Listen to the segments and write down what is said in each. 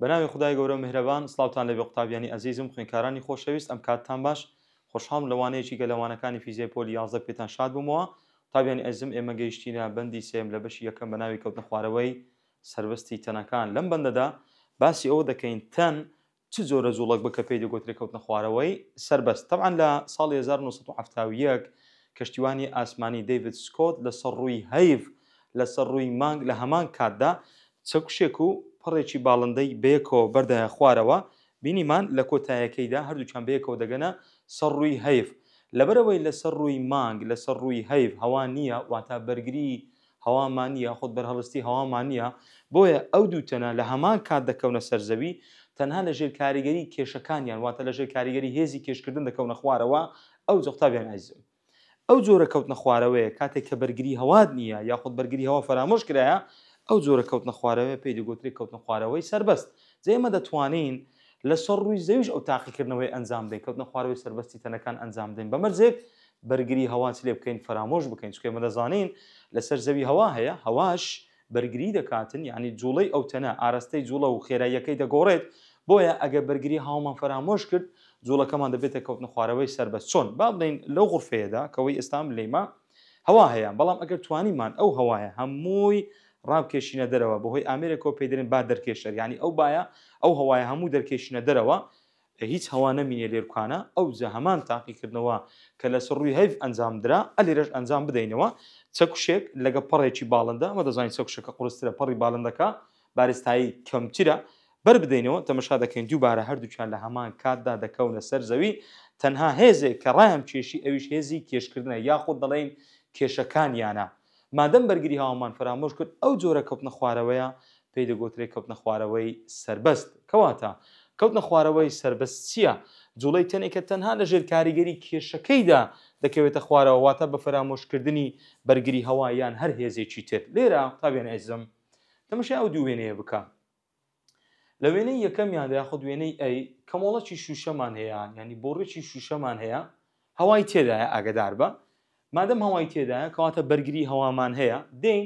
بەناوی خدای گەورە مهرەبان سلااوان لەبێ قوتابیانی ئەزیزم خوێنکارانی خۆشەویست ئەم کاتتان باش خۆشحام لەوانەیەکی گەلەوانەکانی فیزیپۆلی یازدە پێتان شاد بمەوە تابیانی ئەزم ئێمە گەیشتینە بەندی سێم لە بەشی یەکەم بەناوی کەوتە خوارەوەی سربەستی تەنەکان لەم بەندەدا باسی ئەوە دەکەین تەن چ زۆرە زوڵک بکە پێی دەگوتری کەوتە خوارەوەی سربەست طبعاان لە ساڵ 1970 کەشتیوانی ئاسمانی دەیوید سکۆت لە سەر ڕووی هەیف لەسەر ڕووی مانگ لە هەمان کاتدا چەکوشێک و پڕێکی باڵندەی بێکۆ بەردەیە خوارەوە بینیمان لە کۆتایەکەیدا هەردووچان بێکەوە دەگەنە سەرڕووی هەیف لەبەرەوەی لەسەر ڕووی مانگ لەسەر ڕووی هەیف هەوا نییە واتە بەرگری هەوامانە خۆت بەرهەڵستی هەوامانە بۆیە ئەو دووتەنە لە هەمان کات دەکەونە سەرزەوی تەنها لە ژێر کاریگەری کێشەکانیان واتە لە ژێر کاریگەری هێزی کێشکردن دەکەونە خوارەوە ئەو زۆختابیان ئازم. ئەو جۆرە کەوتنە خوارەوەی کاتێک کە بەرگری هەواد نییە یاخود بەرگری هەوا فرامۆش کرایە ئەو جۆرە کەوتنە خوارەوەی پێی دەگوتری کەوتنە خوارەوەی سربەست جێمە دەتوانین لە سەر ڕووی زەویش ئەو تاقیکردنەوەی ئەنجام دەین کەوتنە خوارەوەی سربەستی تەنەکان ئەنجام دەین بەمەرزێک بەرگری هەوانسی لێ بکەین فرامۆش بکەین چکێ مەدەزانین لەسەر زەوی هەوا هەیە هەواش بەرگری دەکاتن یعنی جوڵەی ئەو تەنە ئاراستەی جوڵە و خێراییەکەی دەگۆڕێت بۆیە ئەگە بەرگری هاومان فرامۆش کرد جوڵەکەمان دەبێتە کەوتنە خوارەوەی سربەست چۆن با بڵین لەو غرفەیەدا کەوەی ئێستام لێما هەوا هەیە بەڵام ئەگەر توانیمان ئەو هەوایە هەمووی ڕابکێشینە دەرەوە بەهۆی ئامریکۆ پێدرێن با دەرکێشەر ینی ئەو باە ئەو هەوایە هەموو دەرکێشینە دەرەوە هیچ هەوا نەمینە لێرکانە ئەو زە هەمان تاقیکردنەوە کە لە سڕووی هەیف ئەنجامدرا ئەلیرەش ئەنجام بدەینەوە چەکوشێک لەگە پەڕێکی باڵندە ئەمە دەزانین چەکوشەکە قرسترە پەڕی باڵندەکە بارستایی کەمتیرە بەر بدەینەوە تەمەشا دەکەین دووبارە هەردووچان لە هەمان کاتدا دەکەونە سەر زەوی تەنها هێزێک کە ڕایان کێشی ئەویش هێزی کێشکردنە یاخود دەڵێن کێشەکانیانە مادەم بەرگری هاومان فرامۆش کرد ئەو جۆرە کەوتنە خوارەوەیە پێی دەگوترێک کەوتنە خوارەوەی سربەست کەواتە کەوتنە خوارەوەی سربەست چییە؟ جوڵی تەنێکە تەنها لە ژێر کاریگەری کێشەکەیدا دەکەوێتە خوارەوە واتە بە فرامۆشکردنی بەرگری هەوایان هەر هێزێکی تر لێرە تاوێن ئەیزم تەمەشی ئەو دوو وێنەیە بکە لە وێنەی یەکەمیان یاخود وێنەی ئەی کەمەڵەکی شوشەمان هەیە ینی بۆڕێکی شوشەمان هەیە هەوای تێدایە ئاگدار بە مادەم هەوای تێدایە کەواتە بەرگری هەوامان هەیە دین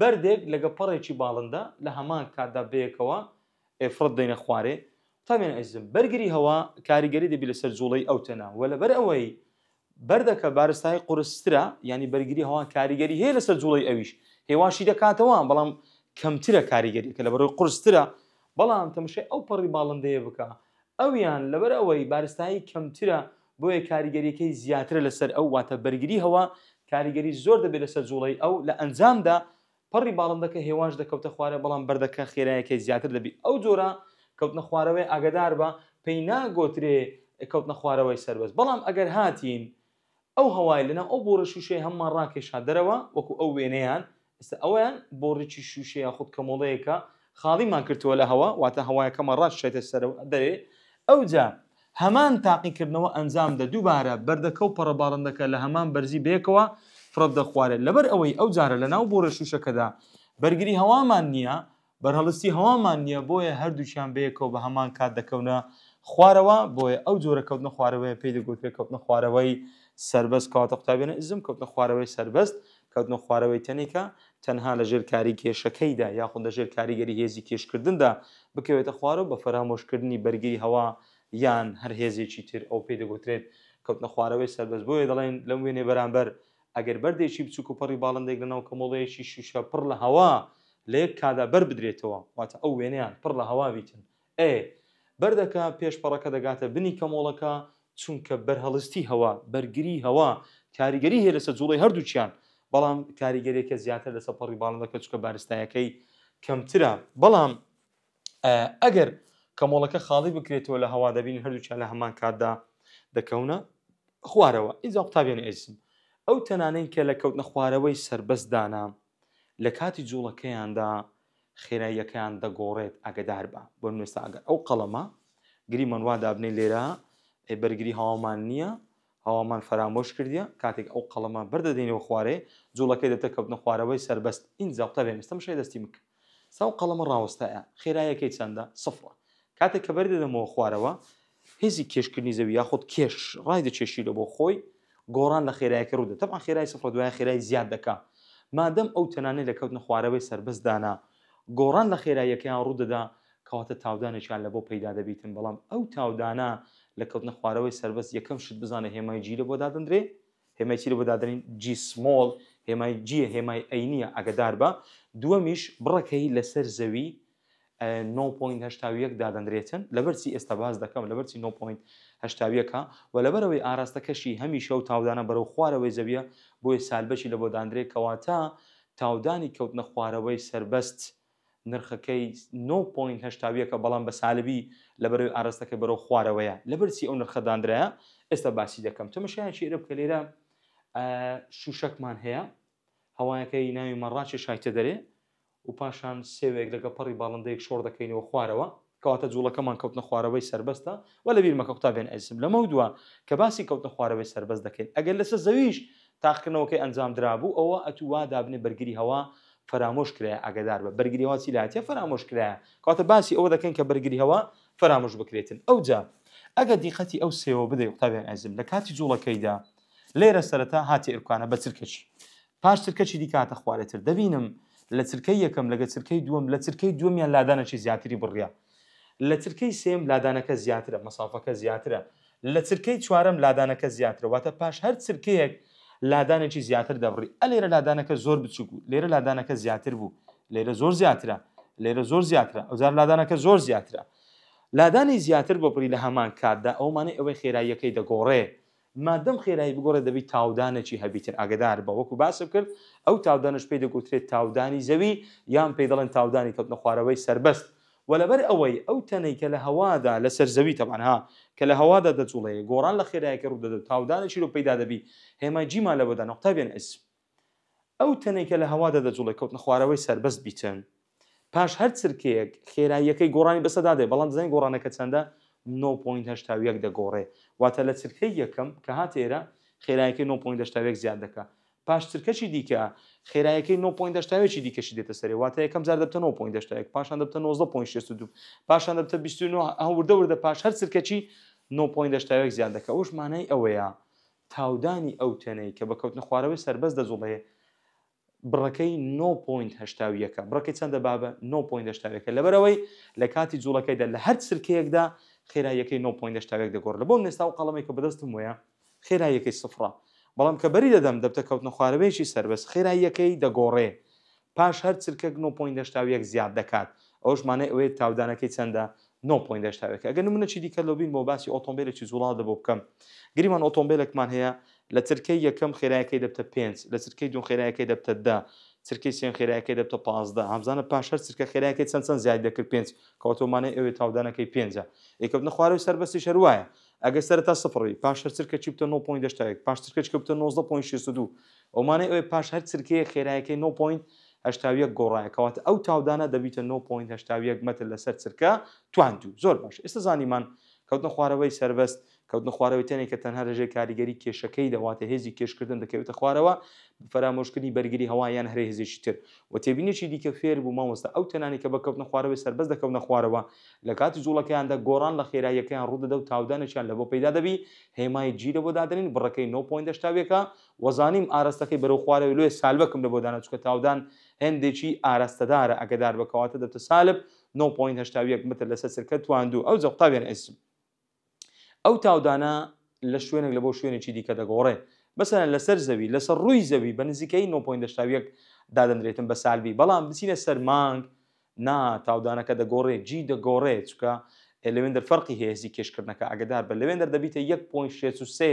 بەردێک لەگە پەڕێکی باڵندە لە هەمان کاتدا بەیەکەوە ئێفرەت دەینە خوارێ تاوێن ئەزم بەرگری هەوا کاریگەری دەبی لەسەر جوڵی ئەوتەنا وە لەبەر ئەوەی بەردەکە بارستای قورسترا ینی بەرگری هەوا کاریگەری هەیە لەسەر جوڵی ئەویش هێواشی دەکاتەوە بەڵام کەمترە کاریگەری کە لە بەرەوەی قورسترا بەڵام تەمشێ ئەو پەڕی باڵندەیە بکە ئەویان لەبەر ئەوەی بارستایی کەمترە بۆیە کاریگەریەکەی زیاتر لەسەر ئەو واتە بەرگری هەوە کاریگەری زۆر دەبێت لەسەر جوڵی ئەو لە ئەنجامدا پەڕی باڵندەکە هێواش دەکەوتە خوارە بەڵام بەردەکە خێرایەکەی زیاتر دەبی ئەو جۆرە کەوتنە خوارەوەی ئاگدار بە پێی ناگۆترێ کەوتنە خوارەوەی سەربەست بەڵام ئەگەر هاتین ئەو هەوای لەنا ئەو بۆ ڕشوشێ هەممان ڕاکێشا دەرەوە وەکو ئەو وێنەیان ئستا ئەویان بۆ ڕێکی شوشەیە خودت کەمەڵەیەەکە خاڵیمان کردووە لە هەوە واتە هەوایەکەمە ڕاش شێتە سەر دەرێ ئەو جا هەمان تاقیکردنەوە ئەنجام دە دووبارە بەردەکە و پەڕەباڵندەکە لە هەمان بەرزی بێکەوە فرەت دەخوارێت لەبەر ئەوەی ئەو جارە لە ناو بۆ ڕێشوشەکەدا بەرگری هەوامان نییە بەرهەڵستی هەوامان نییە بۆیە هەردووچیان بەیەکەوە بە هەمان کات دەکەونە خوارەوە بۆیە ئەو جۆرە کەوتنە خوارەوەی پێی دەگوت پێ کەوتنە خوارەوەی سربەست کاتە قوتابێنە ئزم کەوتنە خوارەوەی سربەست کەوتنە خوارەوەی تەنێکە تەنها لە ژێرکاری کێشەکەیدا یاخود لە ژێرکاریگەری هێزی کێشکردندا بکەوێتە خوارەوە بە فەرامۆشکردنی بەرگری هەوا یان هەر هێزێکی تر ئەو پێ دەگوترێت کەوتنە خوارەوەی سەربەست بۆیە دەڵێن لەم وێنێ بەرامبەر ئەگەر بەردێکی بچوک و پەڕی باڵندێک لەناو کەمەڵەیەکی شوشە پڕ لە هەوا لە یەک کادا بەر بدرێتەوە واتە ئەو وێنیان پڕ لە هەواویتن ئێ بەردەکە پێشپەڕەکە دەگاتە بنی کەمۆڵەکە چونکە بەرهەڵستی هەوا بەرگری هەوا کاریگەری هەیە لەسەر جوڵی هەردووچیان بەڵام کاریگەرێکە زیاتر لەسەر پەڕی باڵندەکە چکە بارستایەکەی کەمترە بەڵام ئەگەر کەمۆڵەکە خاڵی بکرێتەوە لە هەوادەبین هەردووچە لە هەمان کاتدا دەکەونە خوارەوە ئینجا قوتابیێنە ئەیزم ئەو تەنانەی کە لە کەوتنە خوارەوەی سربەست دانا لە کاتی جوڵەکەیاندا خێراییەکەیان دەگۆڕێت ئەگەدار بە بۆ نوێستا ئەگەر ئەو قەڵەمە گریمان وا دابنێ لێرە بەرگری هاوامان نییە هەوامان فرامۆش کردیە کاتێک ئەو قەڵەمە بەردەدەینەوە خوارێ جوڵەکەی دەتە کەوتنە خوارەوەی سربەست ئینجا قوتابێن مستم شەی دەستی بکە ساو قەڵەمە ڕاوستایە خێرایەکەی چەندە سفرە کاتێک کە بەردەدەمەوە خوارەوە هێزی کێشکردنی زەوی یاخود کێش ڕای دەچێشی لە بۆ خۆی گۆڕان لە خێرایەکە ڕوودە تەم خێرای سەفر دوای خێرای زیاد دەکا مادەم ئەو تەنانەی لە کەوتنە خوارەوەی سربەستدانا گۆڕان لە خێراییەکەیان ڕوودەدا کەواتە تاودانێکیان لە بۆ پەیدا دەبیتن بەڵام ئەو تاودانە لە کەوتنە خوارەوەی سربەست یەکەم شت بزانە هێمای جی لە بۆ دادەندرێ هێمای چی لە بۆ دادرین جی سمۆڵ هێمای جیە هێمای ئەینیە ئەگەدار بە دووەمیش بڕەکەی لەسەر زەوی 9.1 دادەنرێتن لەبەرچی ئێستا باز دەکەم لە بەرچی 9.1ەکە و لەبەرەوەی ئاراستەکەشی هەمیشە و تاودانە بەرەو خوارەوەی زەویە بۆی سالبەشی لە بۆ دادرێکەوە تا تاودانی کەوتنە خوارەوەی سربەست نرخەکەی 9.1ەکە بەڵام بە سالبی لەبەرەوەی ئاراستەکە بەرەو خوارەوەیە لەبەرچی ئەو نرخەدانرەیە ئێستا باسی دەکەم تەمەشیان شێرە بکە لێرە شوشەکمان هەیە هەوایەکەی ناوی مەڕاکی شایتە دەرێ و پاشان سێوێک لەگە پەڕی باڵندەیەک شۆڕ دەکەینەوە خوارەوە کەواتە جوڵەکەمان کەوتنە خوارەوەی سربەستە و لە بیرمەکە قوتابێن ئەسم لەمە دووە کە باسی کەوتنە خوارەوەی سربەست دەکەین ئەگەر لەسەر زەویش تاقکردنەوەکەی ئەنجام درابوو ئەوە ئەتووا دابنێ بەرگری هەوا فرامۆش کرایە ئەگەدار بە بەرگریەوە سیلاتە فرامۆش کرایە کاتە باسی ئەوە دەکەن کە بەرگری هەوا فرامۆش بکرێتن ئەو جا ئەگە دیقەتی ئەو سێوە بدەی قوتابیان ئەزم لە کاتی جوڵەکەیدا لێرە سەرەتا هاتی ئەرکانە بە چرکەچی پاش ترکەچی دیکاتە خوارێتتر دەبینم لە چرکەی یەکەم لەگە چرکەی دووەم لە چرکەی دومیان لادانەکی زیاتری بڕیا لە چرکەی سێم لادانەکە زیاترە مەسافەکە زیاترە لە چرکەی چوارم لادانەکە زیاترە واتە پاش هەر چرکەیەک لادانێکی زیاتر دەبڕی ئە لێرە لادانەکە زۆر بچوک بوو لێرە لادانەکە زیاتر بوو لێرە زۆر زیاترە لێرە زۆر زیاترە ئەوزار لادانەکە زۆر زیاترە لادانی زیاتر بۆ پری لە هەمان کاتدا ئەومانە ئەوەی خێراییەکەی دەگۆڕێ مادەم خێرایی بگۆڕێ دەبی تاودانەکی هەبیتن ئاگدار بە وەکو باسم کرد ئەو تاودانش پێی دەگوترێت تاودانی زەوی یان پێی دەڵێن تاودانی کەوتنە خوارەوەی سربەست وەلەبەر ئەوەی ئەو تەنەی کە لە هەوادا لەسەر زەوی تەبانها کە لە هەوادا دەچوڵەیە گۆڕان لە خێرایەکە ڕوودەدەێت تاودانەشی رو پەیدا دەبی هێمای جیما لە بەدان نقطتابێن ئەسم ئەو تەنێکە لە هەوادا دەجوڵی کەوتنە خوارەوەی سربەست بیتن پاش هەر چرکەیەک خێراییەکەی گۆڕانی بەسەدا دێ بەڵام دەزانین گۆڕانەکە چەندە 9.1 دەگۆڕێ واتە لە چرکەی یەکەم کە هات ئێرە خێرایەکەی 9.1 زیاد دەکە پاش چرکەشی دیکە خێرایەکەی 9.1ی دیکەشی دێتە سەری واتە یەکەم زار دەبتە 9.1 پاشان دەبتە 19.62 پاشان دەبتە 29 هەوردە وردە پاش هەر چرکەچی 9.1 زیاد دەکە ئەوش مانای ئەوەیە تاودانی ئەو تەنەی کە بەکەوتنە خوارەوەی سربەست دەزوڵەیە بڕەکەی 9.1ەکە بڕەکەی چەندە بابە 9.1ەکە لەبەرەوەی لە کاتی جوڵەکەیدا لە هەر سرکەیەکدا خێرا یەکەی 9.8 تاوێک دەگۆڕ لە بۆم نێستا و قەڵەمێک کە بەدەستم وە خێرا یەکەی سفرا بەڵام کە بەری دەدەم دەبتە کەوتنە خوارەوێکی سربەست خێرا یەکەی دەگۆڕێ پاش هەر چرکەک 9.8 زیاد دەکات ئەوشمانە ئەوێ تاودانەکەی چەندە 9.8 ئەگەن منەی دیکە لەبین بۆ باسی ئۆتۆمبیلێکی زوڵات دەبۆ بکەم گریمان ئۆتۆمبیلێکمان هەیە لە ترکەی یەکەم خێراەکەی دەبتە پێنج لە ترکەی دوم خێراەکەی دەبتە دا چرکی سێن خێراەکەی دەبتە پازدا هەمزانە پاشەر چرکە خێراەکەی چەند چەند زیاد دەکرد پێنج کەوتۆمانە ئەوێ تاودانەکەی پێنج ئەیکەوت نەخوارەوە سەربەستی شەروایە ئەگەر سەرتا سفڕی پاشەر چرکە چی بتە 9.1 پاش چرکە چکەوتە 19.62 ئەومانەی ئەوێ پاش هەر چرکەیە خێراەکەی 9.1 گۆڕایەکەوات ئەو تاودانە دەبیتە 9.1 مەتر لەسەر چرکە توان دوو زۆر باش ئێستا زانیمان کەوتنە خوارەوەی سربەست کەوتنە خوارەوەی تەنێک کە تەنها ڕژێ کاریگەری کێشەکەی دەواتە هێزی کێشکردن دەکەوێتە خوارەوە فرامۆشکردنی بەرگری هەوایان هەر هێزیشی تر و تێبینێکی دیکە فێر بوو مامۆستا ئەو تەنانی کە بەکەوتنە خوارەوەی سربەست دەکەونە خوارەوە لە کاتی جوڵەکەیاندا گۆڕان لە خێراییەکەیان ڕوودەدە و تاودانەیان لە بۆ پیدا دەبی هێمای جیرە بۆ دادنین بڕەکەی 9.8 شتاوێکە وەزانیم ئاراستەکەی بەرەو خوارەوەی لێ سالبەکەم لە بۆدانە چکە تاودان هەندێکی ئاراستەدارە ئەگەدار بەکەواتە دەبتە سالب 9.8 متر لەسەر سرکە تواندوو ئەو زەقتاوێن ئسم ئەو تاودانە لە شوێنێک لە بۆ شوێنێکی دیکە دەگۆڕێ بەسەر لەسەر زەوی لەسەر ڕووی زەوی بە نزیکەی 9.1 دادەندرێتن بە سالبی بەڵام بچینە سەر مانگ نا تاودانەکە دەگۆڕێ جی دەگۆڕێ چکە لەوێندەر فەرقی هێزی کێشکردنەکە ئاگدار بە لەوێندەر دەبیتە 1.63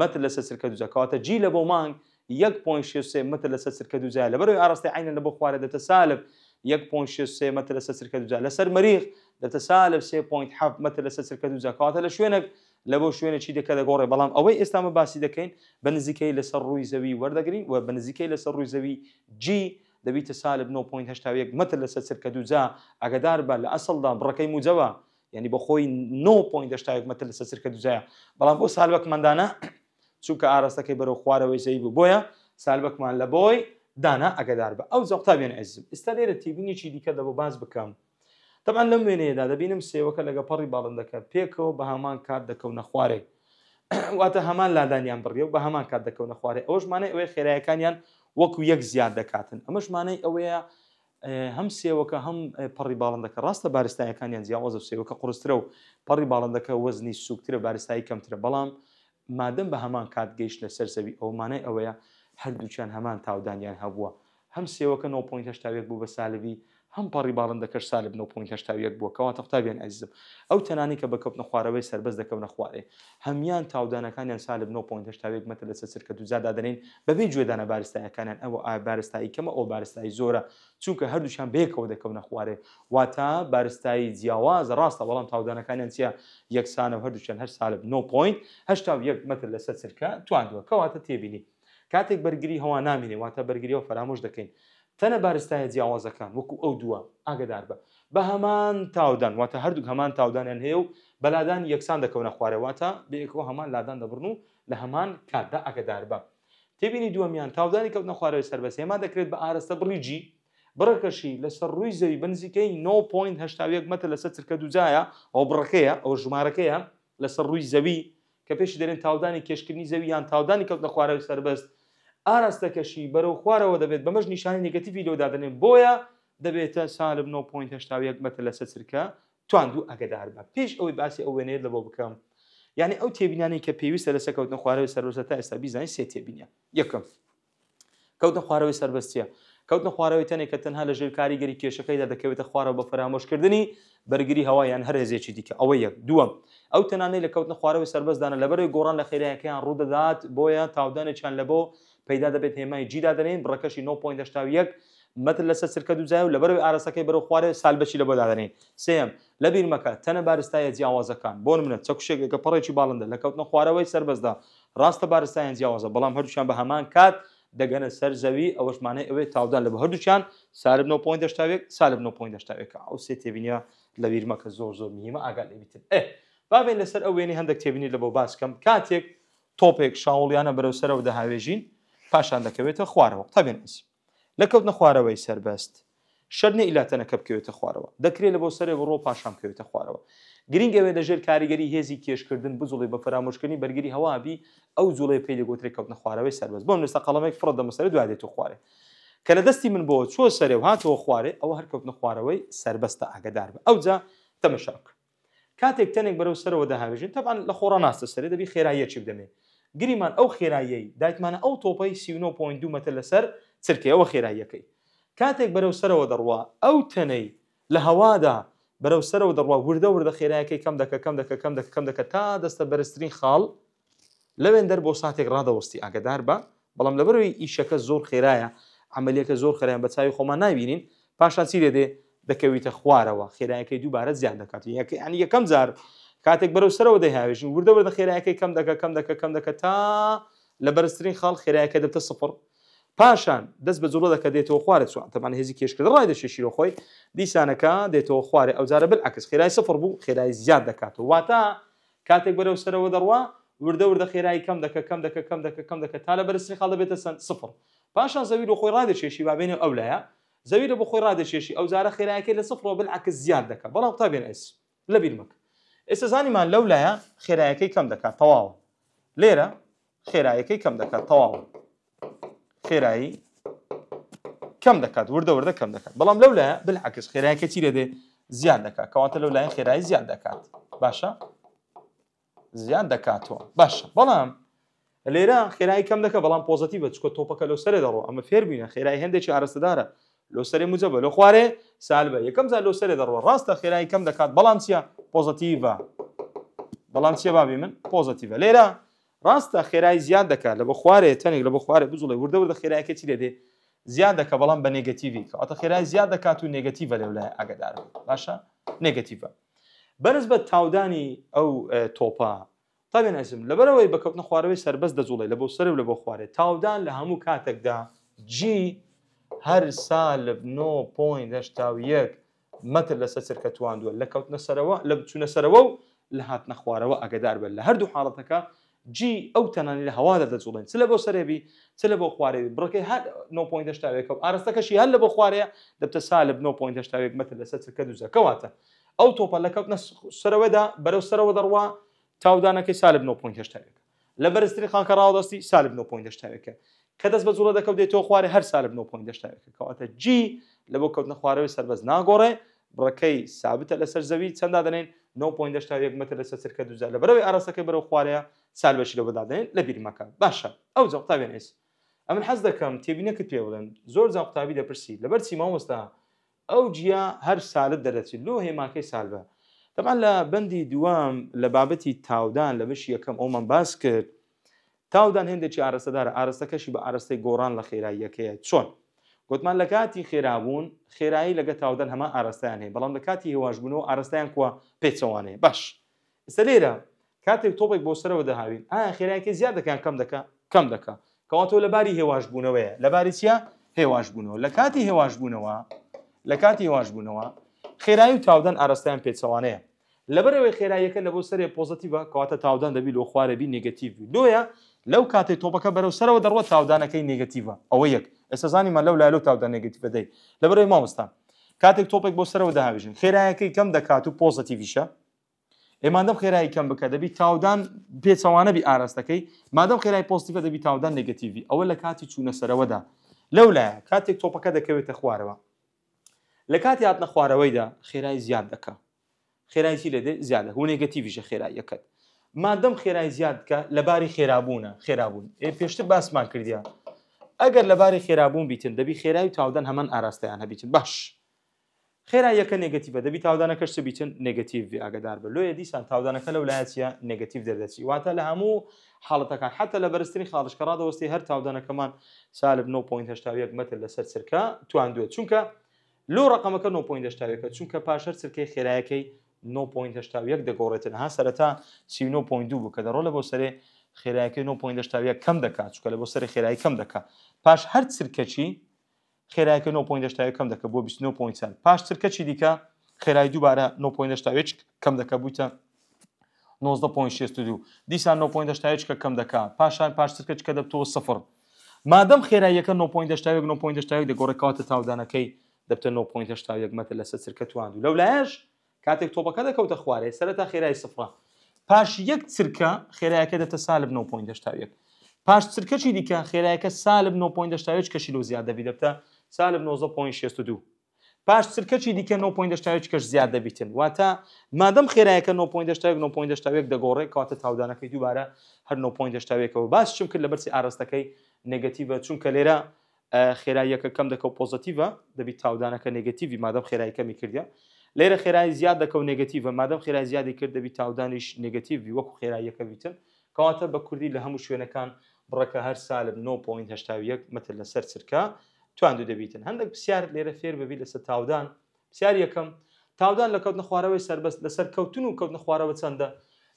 متر لەسەر سرکە دوزەکەواتە جی لە بۆ مانگ 1.63 متر لەسەر سرکە دوزای لەبەرەوەی ئاراستی عینە لە بۆ خوارە دەتە سالب 1.6 متر لەسەر سرکە دوجا لەسەر مەریخ دەتە سا لە 3.7 متر لەسەر سرکە دوجا کاتە لە شوێنێک لە بۆ شوێنێکی دەکە دەگۆڕێ بەڵام ئەوەی ئێستامە باسی دەکەین بە نزیکەی لەسەر ڕووی زەوی وەردەگرین و بە نزیکەی لەسەر ڕووی زەوی جی دەبیتە سال 9.8 متر لەسەر سرکە دوجا ئەگەدار بە لە ئەسڵدا بڕەکەی موجەوە یعنی بە خۆی 9.8 متر لەسەر سرکە دوجایە بەڵام بۆ سالبەکمەدانە چونکە ئاراستەکەی بەرەو خوارەوەی زەوی بوو بۆیە سالبەکمان لە بۆی دانا ئەگەدار بە ئەو زەقتابیان ئەزم ئستا لێرە تیبینێکی دیکە دەبوو باز بکەم تەمان لەم وێنەیەدا دەبینم سێوەکە لەگە پەڕی باڵندەکە پێکەوە بە هەمان کات دەکەونە خوارێک واتە هەمان لادانیان بڕێ و بە هەمان کات دەکەونە خوارێ ئەوشمانەی ئەوەی خێرایەکانیان وەکو یەک زیاد دەکاتن ئەمەشمانەی ئەوەیە هەم سێوەکە هەم پەڕی باڵندەکە ڕاستە بارستایەکانیان جیاوازە سێوەکە قرسترە و پەڕی باڵندەکە وەزنی سوکترە بارستایی کەمترە بەڵام مادەم بە هەمان کات گەیشت لە سەررسەوی ئەومانەی ئەوەیە هەردووچیان هەمان تاودانیان هەبووە هەم سێوەکە 9.8 بوو بە سالوی هەم پەڕی باڵندەکەش سالب 9.8 بوو کەوا تەختاویان ئەزم ئەو تەنانی کە بەکەوتنە خوارەوەی سربەز دەکەونە خوارێ هەمان تاودانەکانیان سالب 9.8 مەتە لە سەرکە دوزادا دەنین بەبێ جوێدانە بارستایەکانیان ئەوە ئا بارستایی کەمە ئەو بارستایی زۆرە چونکە هەردووشان بێکەوە دەکەونە خوارێ واتە بارستایی جیاواز ڕاستە بەڵام تاودانەکانیان چیە یەکسانە هەردووچەند هەر سالب 9.8 مەتر لە سەرکە تواندوە کەواتە تێبینی کاتێک بەرگری هەوا نامینێ واتە بەرگریەوە فرامۆش دەکەین تەنە بارستایە جیاوازەکان وەکو ئەو دووە ئاگدار بە بە هەمان تاودان واتە هەردوو هەمان تاودانیان هەیە و بەلادان یەکسان دەکەونە خوارەواتە بەیەکەوە هەمان لادان دەبڕن و لە هەمان کاتدا ئاگدار بە تێبینی دووەمیان تاودانی کەوتنە خوارەوە سەربەس هێما دەکرێت بە ئارستە بڕیجی بڕەکەشی لەسەر ڕووی زەوی بنزیکەی 9.1 مەتر لەسەر چرکە دوجایە ئەو بڕەکەیە ئەو ژمارەکەیە لەسەر ڕووی زەوی کە پێشی دەرێن تاودانی کێشکردنی زەوی یان تاودانی کەوتنە خوارەوە سربەست ئاراستەکەشی بەرەو خوارەوە دەبێت بەمەش نیشانی نگەتیوی لۆدادنێن بۆیە دەبێتە سالب 9.8 مەتە لە سەسرکە تواندوو ئەگەدار بە پێش ئەوەی باسی ئەو وێنێت لەبەوە بکەم یعنی ئەو تێبینانی کە پێویستە لە سەکەوتن خوارەوە سەرۆزەتا ئێستا بیزانانی سێ تێبینە یەکەم کەوتە خوارەوەی سربەستیە کەوتنە خوارەوەی تەنێک کە تەنها لە ژێر کاریگەری کێشەکەیدا دەکەوێتە خوارەوە بە فەرامۆشکردنی بەرگری هەوایان هەرێزێکی دیکە ئەوە یەک دووەم ئەو تەنانەی لە کەوتنە خوارەوەی سربەزدانە لەبەرەوەی گۆڕان لە خێرایەکەیان ڕوودەدات بۆیە تاودانێکیان لە بۆ پەیدا دەبێت هێمای جیدا دەنین بڕەکەشی 9.1 مەتر لەسەر سرکە دوزای و لەبەرەوەی ئاراسەکەی بەرەو خوارێ سالبەچی لە بۆ دادنین سم لە بیرمەکە تەنە بارستایە جیاوازەکان بۆ منە چەکوشێک کە پڕێکی باڵندە لە کەوتنە خوارەوەی سربەزدا ڕاستە بارستایان جیاوازە بەڵام هەردووشان بە هەمان کات دەگەنە سەر زەوی ئەوەشمانە ئەوەی تاودان لە بە هەردووچیان سالب 9.8 سالب 9.8 ئەو سێ تێبینە لە ویرمەکە زۆر زۆر میمە ئاگات لەبیتن ئە باێن لەسەر ئەو وێنی هەندێک تێبینی لە بۆ باسکەم کاتێک تۆپێک شاوڵیانە بەرەوسەرەوە دەهاوێژین پاشان دەکەوێتە خوارەوە تەبێنسی لەکەوتنە خوارەوەی سربەست شەرنی ئیلاتەنەکە بکەوێتە خوارەوە دەکرێت لە بۆ سەر ڕۆ پاشان بکەوێتە خوارەوە گرنگەوێ لەژێر کاریگەری هێزی کێشکردن بزوڵی بە فرامۆشکردنی بەرگری هەوابی ئەو زوڵی پێی لەگوترێک کەوتنە خوارەوەی سەرربز بۆم لەستا قەڵمێک فرڕ دەمەسەر دوای دێت و خوارێ کە لە دەستی من بۆ چۆ سەرێ و هاتەوە خوارێ ئەوە هەرکەوتنە خوارەوەی سربەستە ئاگدار بە ئەوجا تەمەشاک کاتێک تەنێک بەرەو سەرەوە داهاوێژین تەبان لە خۆڕ ناستە سەرێ دەبی خێراییەکی بدەمێ گریمان ئەو خێراییەی دایتمانە ئەو تۆپەی سی9.2 مەتە لەسەر چرکەوە خێراییەکەی کاتێک بەرەو سەرەوە دەڕوا ئەو تەنەی لە هەوادا بەرەو سەرەوە دەڕوا وردە وردە خێراەکەی کەم دەکە کەم دەکە کەم دەکە کەم دەکە تا دەستە بەرزترین خاڵ لەوێن دەر بۆ ساتێک ڕادەوەستی ئاگدار بە بەڵام لە بەروی ئیشەکە زۆر خێرایە عملیەکە زۆر خەریان بە چاوی خۆمان نبینین پاشان چی لێ دێ دەکەویتە خوارەوە خێراەکەی دووبارە زیان دەکات ینی یەکەم جار کاتێک بەرەو سەرەوە دەهاوێژین وردە وردە خێراەکەی کەم دەکە کەم دەکە کەم دەکە تا لە بەرزترین خاڵ خێراەکە دەبتە سفر پاشان دەست بە زۆڵە دەکە دێتەوە خوارە چوانتەمان هێزی کێشکرد ڕای دەشێشیرە خۆی دیسانەکە دێتەوە خوارێ ئەوزارە بل عکس خێرای سفر بوو خێرای زیاد دەکاتەوە واتە کاتێک بەرەو سەرەوە دەڕوا وردە وردە خێرایی کەم دەکە کەم دەکە کەم دەکە کەم دەکە تا لە بەرسی خاڵ دەبێتە سند سفر پاشان زەویر و خۆی ڕادێشێشی بابێنێ ئەو لایە زەویر بۆ خۆی ڕادێشێشی ئەوزارە خێراەکەی لە سفرەوە بل عکس زیاد دەکە بەڵام تا بێن ئەس لە بیرمەکە ئێستا زانیمان لەو لایە خێراەکەی کەم دەکات تەواوە لێرە خێراەکەی کەم دەکات تەواوە خێرایی کەم دەکات وردە وردە کەم دەکات بەڵام لەو لایە بلعکس خێرایەکە چی لێ دێ زیاد دەکات کەواتە لەو لایەن خێرایی زیاد دەکات باشە زیاد دەکاتەوە باشە بەڵام لێرە خێرایی کەم دەکە بەڵام پۆزتی بە چکۆ تۆپەکە لە سەرێ دەڕۆ ئەمە فێربینە خێرای هەندێکی ئارستدارە لۆ سەری موجە بە لە خوارێ سال بە یەکەم زار لۆ سەرێ دەڕۆ ڕاستە خێرایی کەم دەکات بەڵام چیە پۆزتیڤە بەڵام چیە بابی من پۆزتیڤە لێرە ڕاستە خێرای زیان دەکات لە بە خوارێ تەنێک لە بە خوارێ بزڵێ وردەوردە خێراەکە چی دێ زیان دەکە بەڵام بە نگەتیوی ئەتە خێرای زیاد دەکات و نگەتیڤە لەولای ئەگەدار باشە نگەتیڤە بەرز بە تاودانی ئەو تۆپا تابێن ئەزم لەبەرەوەی بەکەوتنە خوارەوەی سربەست دەزوڵێ لە بۆ سەر لە بۆ خوارێ تاودان لە هەموو کاتێکدا جی هەر سال 9.1 مەتر لەسەر سەرکەتواندووە لە کەوتنە سەرەوە لە بچوونە سەرەوە و لە هاتنە خوارەوە ئەگەدار بن لە هەردوو حاڵەتەکە جی ئەو تەنانی لە هەوا دەدەجوڵێن چ لە بۆ سەرێبی چ لە بۆ خوارێبی بڕکەی هەر 9.8 ئارستەکەشی هەر لە بۆ خوارەیە دەبتە سالب 9.8 مەتر لەسەر چرکە دوزەکەواتە ئەو تۆپە لە کەوتنە سەرەوەدا بەرەو سەرەوە دەڕوا تاودانەکەی سالب 9.8 لە بەرزتری خانکە ڕاوەدەستی سالب 9.8ەکە کە دەست بە زوڵە دەکەوت دێتەوە خوارێ هەر سالب 9.8 کەواتە جی لە بۆ کەوتنە خوارەوەی سربەز ناگۆڕێ بڕەکەی سابتە لەسەر زەوی چەندا دەنێن 9.8 متر لەسەر چرکە دوزار لە بەرەوەی ئاراسەکەی بەرەو خوارەیە سالبەشی لە بەدادێن لە بیرمەکە باشە ئەو جەقتابێن ئێس ئەمن حەز دەکەم تێبینەکە پێ بڵێن زۆر جا قوتابی دەپرسی لەبەر چی مامۆستا ئەو جیا هەر سالت دەرەچیت لۆ هێماکەی سالبە تەمان لە بەندی دوام لە بابەتی تاودان لە بەشی یەکەم ئەومان باس کرد تاودان هندێکی ئارستەدارە ئارستەکەشی بە ئارستی گۆڕان لە خێراییەکەیە چۆن گوتمان لە کاتی خێرابوون خێرایی لەگە تاودان هەمە ئاراستیان هەیە بەڵام لە کاتی هێواشبوونەوە ئاراستیان کووە پێچەوانێ باش ئستا لێرە کاتێک تۆپێک بۆ سەرەوە دەهاوین ئایا خێراکە زیاد دەکەن کەم دەکە کەم دەکە کەواتۆ لەباری هێواش بوونەوەیە لەباری چیا هێواش بوونەوە لە کاتی هێواش بوونەوە لە کاتی هێواش بوونەوە خێرایی و تاودەن ئاراستیان پێچەوانەیە لەبەرەوەی خێراییەکە لە بۆ سەرێ پۆزتیڤە کەواتە تاودان دەبی لۆ خوارەبی نگەتیڤ لۆیە لەو کاتێ تۆپەکە بەرەو سەرەوە دەڕوە تاودانەکەی نگەتیڤە ئەوە یەک ئێستازانی مە لەو لالو تاودان نگەتی بەدەی لەبەرەوەی مامۆستا کاتێک تۆپێک بۆ سەرەوە داهاویژن خێرایەکەی کەم دەکات و پۆزتیڤیشە ئێمادەم خێرایی کەم بکە دەبی تاودان پێچەوانەبی ئاراستەکەی مادەم خێرای پۆستیفە دەبی تاودان نگەتیوی ئەوە لە کاتی چوونەسەرەوەدا لەو لایە کاتێک تۆپەکە دەکەوێتە خوارەوە لە کاتی هاتنە خوارەوەیدا خێرای زیاد دەکە خێرایشی لەدە زیادە هو نگەتیویژە خێراییەکەت مادەم خێرای زیادکە لەباری خێرابوونە خێرابوون پێشتر باسمان کردیا ئەگەر لەباری خێرابوون بیتن دەبی خێرای تاودان هەمان ئاراستەیان هەبیتن باش خێرا یەکە نگەتیبە دەبی تاودانەکەش بچن نگەتیڤ ئاگدار بە لۆیە دیسان تاودانەکە لە ولایەتە نگەتیڤ دەردەچی واتە لە هەموو حاڵەتەکان حتا لە بەرزترین خاڵشکەڕادەوەستی هەر تاودانەکەمان سالب 9.8 متر لەسەر سرکە توان دوێت چونکە لۆ ڕقمەکە 9.8ەکە چونکە پاشەر سرکەی خێراەکەی 9.8 دەگۆڕێتن ها سەرەتا 39.2 بوو کە دەڕۆ لە بۆ سەرێ خێراەکەی 9.8 کەم دەکات چکە لە بۆ سەری خێرایی کەم دەکات پاش هەر سرکەچی خێراەکە 9.8 کەم دەکە بۆ 29.3 پاش ترکە چی دیکە خێرای دووبارە 9.8 کەم دەکە بووتە 19.62 دیسان 9.8 کە کەم دەکە پاشان پاشترکە چکە دەبتەوە سفر مادەم خێراییەکە 9.8 دەگۆڕێکاتە تاودانەکەی دەبتە 9.8 مەتە لەسەر سرکە توان و لەولایەش کاتێک تۆپەکە دەکەوتە خوارێ سەرەتا خێرای سفرە پاش یەک چرکە خێرایەکە دەتە سالب 9.8 پاش چرکەچی دیکە خێرایەکە سالب 9.8 کەشیلو زیاد دەبی دەبتە 9.8 سال 19.62 پاش سرکەچی دیکە 9.8 کەش زیاد دەبیتن واتە مادەم خێرایەکە 9.8 دەگۆڕێک کاتە تاودانەکەی دووبارە هەر 9.8ەوە باس چم کرد لە بەرسی ئاراستەکەی نگەتیڤە چونکە لێرە خێراییەکە کەم دەکەوت پۆزتیڤە دەبی تاودانەکە نگەتیوی مادەم خێراییەکەمی کردە لێرە خێرای زیاد دەکەوت نگەتیڤە مادەم خێرای زیادی کرد دەبی تاودانیش نگەتیوی وەکو خێراییەکە بیتن کەواتە بە کوردی لە هەموو شوێنەکان بڕەکە هەر سالب 9.8 متر لەسەر سرکە توانندو دەبیتن هەندێک پرسیار لێرە فێر ببی لەسەر تاودان پرسیار یەکەم تاودان لە کەوتنە خوارەوەی سربەست لەسەر کەوتن و کەوتنە خوارەوە چەندە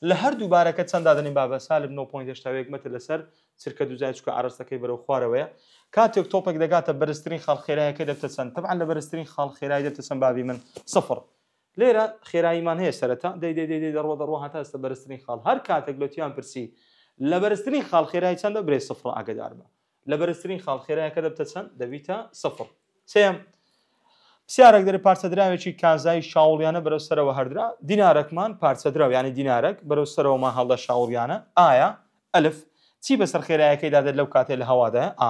لە هەردوو بارەکە چەنددادنین بابە سالب 9.1مەتە لەسەر چرکە دوزای چکە ئارستەکەی بەرەو خوارەوەە کاتێک تۆپێک دەگاتە بەرزترین خاڵ خێرایەکە دەبتە چەند تەبان لە بەرزترین خاڵ خێرای دەبتە چەند بابی من سفر لێرە خێراییمان هەیە سەرەتا دەی دەی دەڕۆ دەڕۆ هاتا ئێستا بەرزترین خاڵ هەر کاتێک لەتییان پرسی لە بەرزترین خاڵ خێرای چەندە برێ سفر ئاگدار بە لە بەرزترین خاڵخێرایەکە دەبتە چەند دەویتە سفر سم پرسیارێک دەری پارچەدراوێکی کازای شاوڵیانە بەرەو سەرەوە هەردرا دینارەکمان پارچەدراو ینی دینارەک بەرەو سەرەوە ما هەڵدە شاوڵیانە ئایا ئەلف چی بەسەر خێرایەکەی دادێت لەو کاتێ لە هەوادایە ئا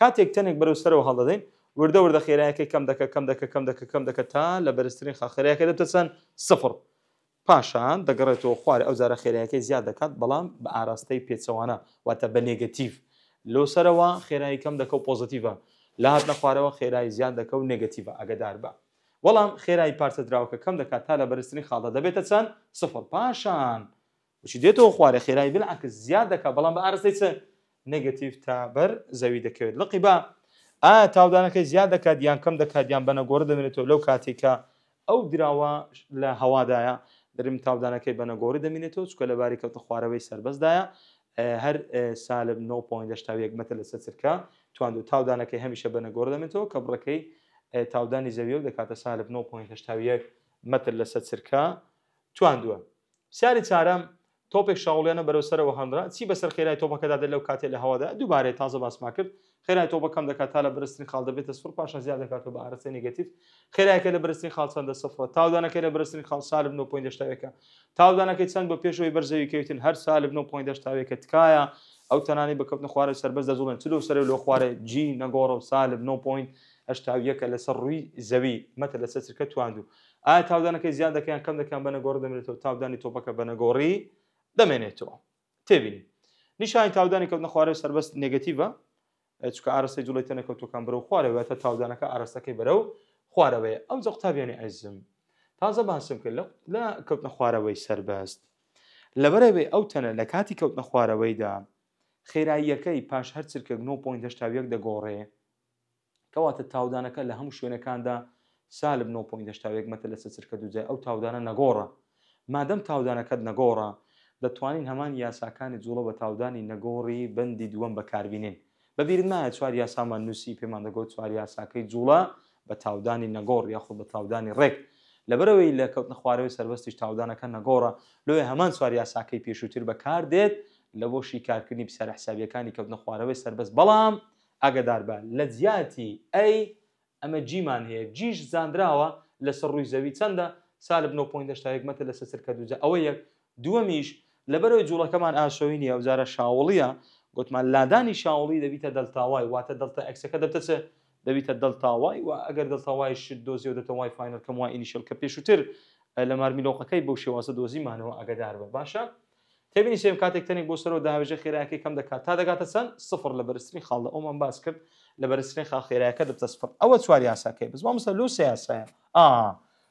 کاتێک تەنێک بەرەو سەرەوە هەڵدەدەین وردە وردە خێرایەکەی کەم دەکە کەم دەکە کەم دەکە کەم دەکە تا لە بەرزترین خاخرەیەەکە دەبتە چەند سفر پاشان دەگەڕێتەوە خوارە ئەو زارە خێرایەکەی زیاد دەکات بەڵام بە ئاراستەی پێچەوانە واتە بە نێگەتیو لەسەرەوە خێرایی کەم دەکەوت پۆزتیڤە لە هات نەخوارەوە خێرایی زیان دەکەوت نگەتیڤە ئەگەدار بە وەڵام خێرایی پارچە دراوکە کەم دەکات تا لە بەرزترین خاڵە دەبێتە چەند سفر پاشان وچی دێتەوە خوارە خێرایی بلعکە زیاد دەکات بەڵام بە ئارزەی چ نگەتیڤ تا بەر زەوی دەکەوێت لەقی بە ئا تاودانەکەی زیاد دەکات یان کەم دەکات یان بەنەگۆڕ دەمێنێتەوە لەو کاتێکە ئەو دراوە لە هەوادایە درم تاودانەکەی بەنەگۆری دەمێنێتەوە چکە لە باری کەوتە خوارەوەی سربەستدایە هەر سالب 9.1 مەتە لە سەرکە توان و تاودانەکە هەمیشە بەنەگۆڕ دەمێتەوە کە بڕەکەی تاودانی زەوی و دەکاتە سالب 9.1 مەتر لە سەر سرکە تواندووە سیاری چارەم تۆپێک شاوڵێنە بەرەو سەرەوە هەندرا چی بەسەر خێرای تۆپەکەدا دە لەو کاتێک لە هەوادا دووبارە تازە باسما کرد خێرای تۆ بەکەم دەکات تا لە برستنی خاڵ دەبێتە سوور پاشە زیاد دەکات و بە ئارەسە نگەتیف خێراکە لە برستنی خاڵ چەندە سفر تاودانەکەی لە برستنی خاڵ سالب 9.8ەکە تاودانەکەی چەند بە پێشەوەی بەرزەوی کەوتن هەر سالب 9.8ەکە تکایە ئەو تەنانی بەکەوتن خوارە سربەز دەزڵێن چلو سەر لۆ خوارە جی نەگۆڕ و سالب 9.8ەکە لەسەر ڕووی زەوی مەتە لە سەرکە تواندو ئایا تاودانەکەی زیاد دەکەیان کەم دەکەن بە نەگۆڕ دەمێتەوە تاودانی تۆپەکە بە نەگۆڕی دەمێنێتەوە تێبینی نیشانی تاودانی کەوتنە خوارە سربەست نگەتیڤە چکە ئارسی جوڵی تەنەکەوتەکان برە و خوارەوێتە تاودانەکە ئارستەکەی بەرە و خوارەوەی ئەم زە قوتابیانی ئەزم تازە باسم کرد لە کەوتنە خوارەوەی سربەست لەبەرەوەی ئەو تەنە لە کاتی کەوتنە خوارەوەیدا خێراییەکەی پاش هەر چرکە 9.1 دەگۆڕێ کەواتە تاودانەکە لە هەموو شوێنەکاندا سالب 9.1 مەتە لە چرکە دوجای ئەو تاودانە نەگۆڕە مادەم تاودانەکەت نەگۆڕە دەتوانین هەمان یاساکانی جوڵە بە تاودانی نەگۆڕی بەندی دووەم بەکاربیێن بەبیرن نایە چوار یاسامان نووسی پێمان دەگوت چوار یاساکەی جوڵە بە تاودانی نەگۆڕ یاخود بە تاودانی ڕێک لەبەرەوەی لە کەوتنە خوارەوەی سەربەستیش تاودانەکە نەگۆڕە لێ هەمان چوار یاساکەی پێشووتر بەکار دێت لە بۆشی کارکردنی پسەر حسابیەکانی کەوتنە خوارەوەی سربەست بەڵام ئەگەدار بە لە زیاتی ئەی ئەمە جیمان هەیە جیش زانراوە لەسەر ڕووی زەوی چەندە سال 9.1مەتە لە سەسەر کە دوجە ئەوە یەک دووەمیش لەبەرەوەی جوڵەکەمان ئاشۆینی ئەوزارە شاوڵە گوتمان لادانی شاوڵی دەبیتە دڵتاوای واتە دڵتە ئەکسەکە دەبتە چە دەبیتە دڵتاوای و ئەگەر دڵتاوایش دۆزیەوە دەتەوای فینەر کەم وای ئینیشل کە پێشووتر لە مارمیلۆقەکەی بەو شێوازە دۆزیمانەوە ئەگەدار بە باشە تێبینی سێم کاتێک تەنێک بۆ سەرەوە داوێژە خێراەکەی کەم دەکات تا دەگاتە چەند سفر لە بەرزترین خاڵە ئەومان باس کرد لە بەرزترین خاخێراەکە دەبتە سفر ئەوە چوار یاساکەی بزمان مسە لو سیاسایە ئا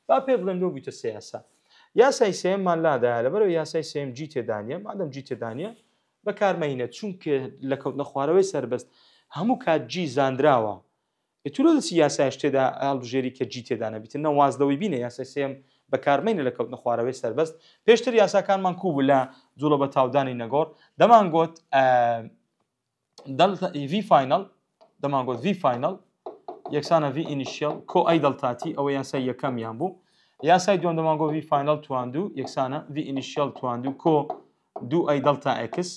با پێ بڵێن لۆ بیتە سیاسە یاسای سێممان لادایە لەبەرەوە یاسای سێم جی تێدانە مادەم جی تێدانە بەکارمەینە چونکە لە کەوتنە خوارەوەی سربەست هەموو کات جی زانراوە ئتولۆ دەسی یاسایش تێدا ئالبژێری کە جی تێدانە بیتن نەوازدەوەی بینە یاسای سێم بەکارمەینە لە کەوتنە خوارەوەی سربەست پێشتر یاساکانمان کوبوو لە جوڵە بە تاودانی نەگۆڕ دەمان گوت دڵV فینال دەمان گوت V فینال یەکسانە V ئینیشیل کۆ ئەی دڵتاتی ئەوە یاسای یەکەمیان بوو یاسای دوم دەمان گۆ V فینال تواندو یەکسانە V ئینیشیل تواندو کۆ دوو ئەی دڵتا ئەکس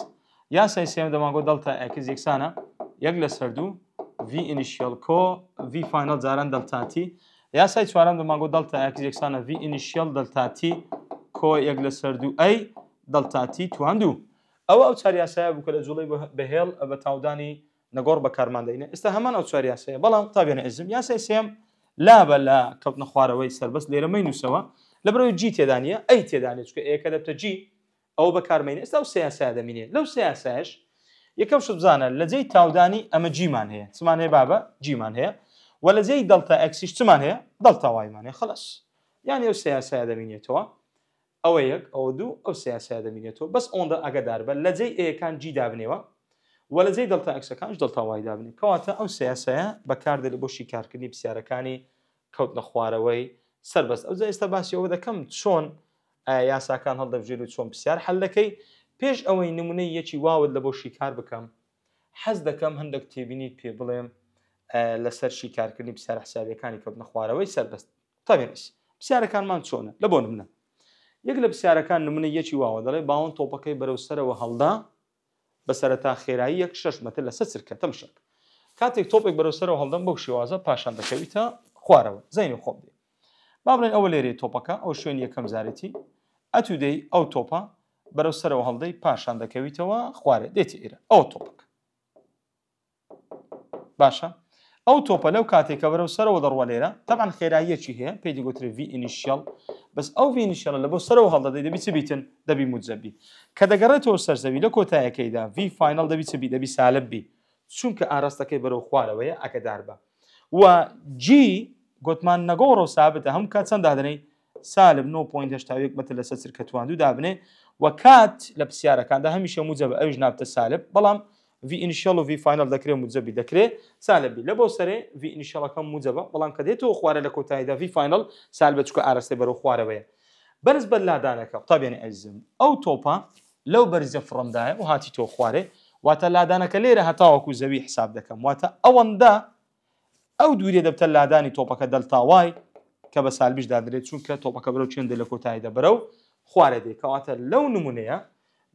یاسای سێم دەماگۆ دڵتا ئەکس یەکسانە یەک لە سەردوو وی ئینیشیل کۆ وی فینال جاران دڵتاتی یاسای چوارم دەماگۆ دڵتا ئەکس یەکسانە وی ئینیشیل دڵتاتی کۆ یەک لە سەردوو ئەی دڵتاتی توانندوو ئەوە ئەو چار یاسایە بووکە لە جوڵی بەهێڵ بە تاودانی نەگۆڕ بەکارماندەینە ئێستا هەمان ئەو چوار یاسەیە بەڵام تابێنە ئزم یاسای سێم لا بە لە کەوتنە خوارەوەی سربەست لێرەمەی نووسەوە لە برەوەی جی تێدانە ئەی تێدانێت چکە ئێکە دەبتە جی ئەو بەکارمێنێ ئێستا و سیاسای دەمینێت لەو سیاسایش یەکەم شت بزانە لە جێی تاودانی ئەمە جیمان هەیە چمان هەیە بابە جیمان هەیە و لە جێی دڵتا ئەکسیش چمان هەیە دڵتاوایمانێ خلس یان ئەو سیاسای دەمینێتەوە ئەوە یەک ئەو دوو ئەو سیاسای دەمینێتەوە بەس ئۆندا ئەگەدار بە لە جێی ئەیەکان جی دابنێەوە وە لە جێی دڵتا ئەکسەکانش دڵتاوای دابنی کەواتە ئەو سیاسەیە بەکاردێت بۆشی کارکردنی پرسیارەکانی کەوت نەخوارەوەی سربەست ئەو ئێستا باسی ئەوە دەکەم چۆن یاساکان هەڵدەبژێت و چۆن پرسیار حلەکەی پێش ئەوەی نمونەی یەکی واوت لە بۆ شیکار بکەم حەز دەکەم هەندێک تێبینیت پێ بڵێم لەسەر شیکارکردنی پرسیار حسابەکانی کەوتنە خوارەوەی سەربەست تەبێنش پرسیارەکانمان چۆنە لە بۆ نمونە یەک لە پرسیارەکان نمونە یەکی واوە دەڵێ باوەن تۆپەکەی بەرەو سەرەوە هەڵدا بەسەرتا خێرایی یەک شش مەتر لەسەر سرکە تەم شک کاتێک تۆپێک بەرەو سەرەوە هەڵدەم بەو شێوازە پاشان دەکەویتە خوارەوە زەین خۆم دێ با بڵێن ئەوە لێرێ تۆپەکە ئەو شوێن یەکەم زارەتی ئەتودەی ئەو تۆپە بەرەو سەرەوە هەڵدەی پاشان دەکەویتەوە خوارێ دێتی ئێرە ئەو تۆپک باشە ئەو تۆپە لەو کاتێکە بەرەو سەرەوە دەڕوە لێرە تەبان خێراییەکی هەیە پێی دیگوتر ڤینیشیل بەس ئەو ڤینیشیل لە بۆ سەرەوە هەڵدەدەی دەبی چبیتن دەبی مجزەبی کە دەگەڕێتەوە سەرزەوی لە کۆتایەکەیدا V فینال دەبی چبی دەبی سالببی چونکە ئاراستەکەی بەرەو خوارەوەیە ئەکەدار بە و جی گوتمان نەگۆڕۆ سابتە هەم کات چەند دادنەی سالب 9.8 بەتە لەسەر سرکەتوان دابنێ و کات لە پرسیارەکاندا هەمیشە موجب ئەوش نابتە سالب بەڵام ڤینشل و ڤفاینل دەکرێت موجببی دەکرێت سالبی لە بۆ سەرێ ڤینشلەکەم موجبە بەڵام کە دێتەوە خوارە لە کۆتاییدا ڤفاینل سال بچکە ئاراستێ بەرەو خوارەوەیە بەرز بەر لادانەکە قوتابیان ئەزم ئەو تۆپە لەو بەرزە فڕمدایە و هاتی تۆ خوارێ واتە لادانەکە لێرە هەتاوەکو زەوی حساب دەکەم واتە ئەوەندا ئەو دوورێ دەبتە لادانی تۆپەکە دەلتاوای کە بە سالبیش دادرێت چونکە تۆپەکە بەرەو چێندە لە کۆتاییدا بەرەو خوارە دێ کەواتە لەو نمونەیە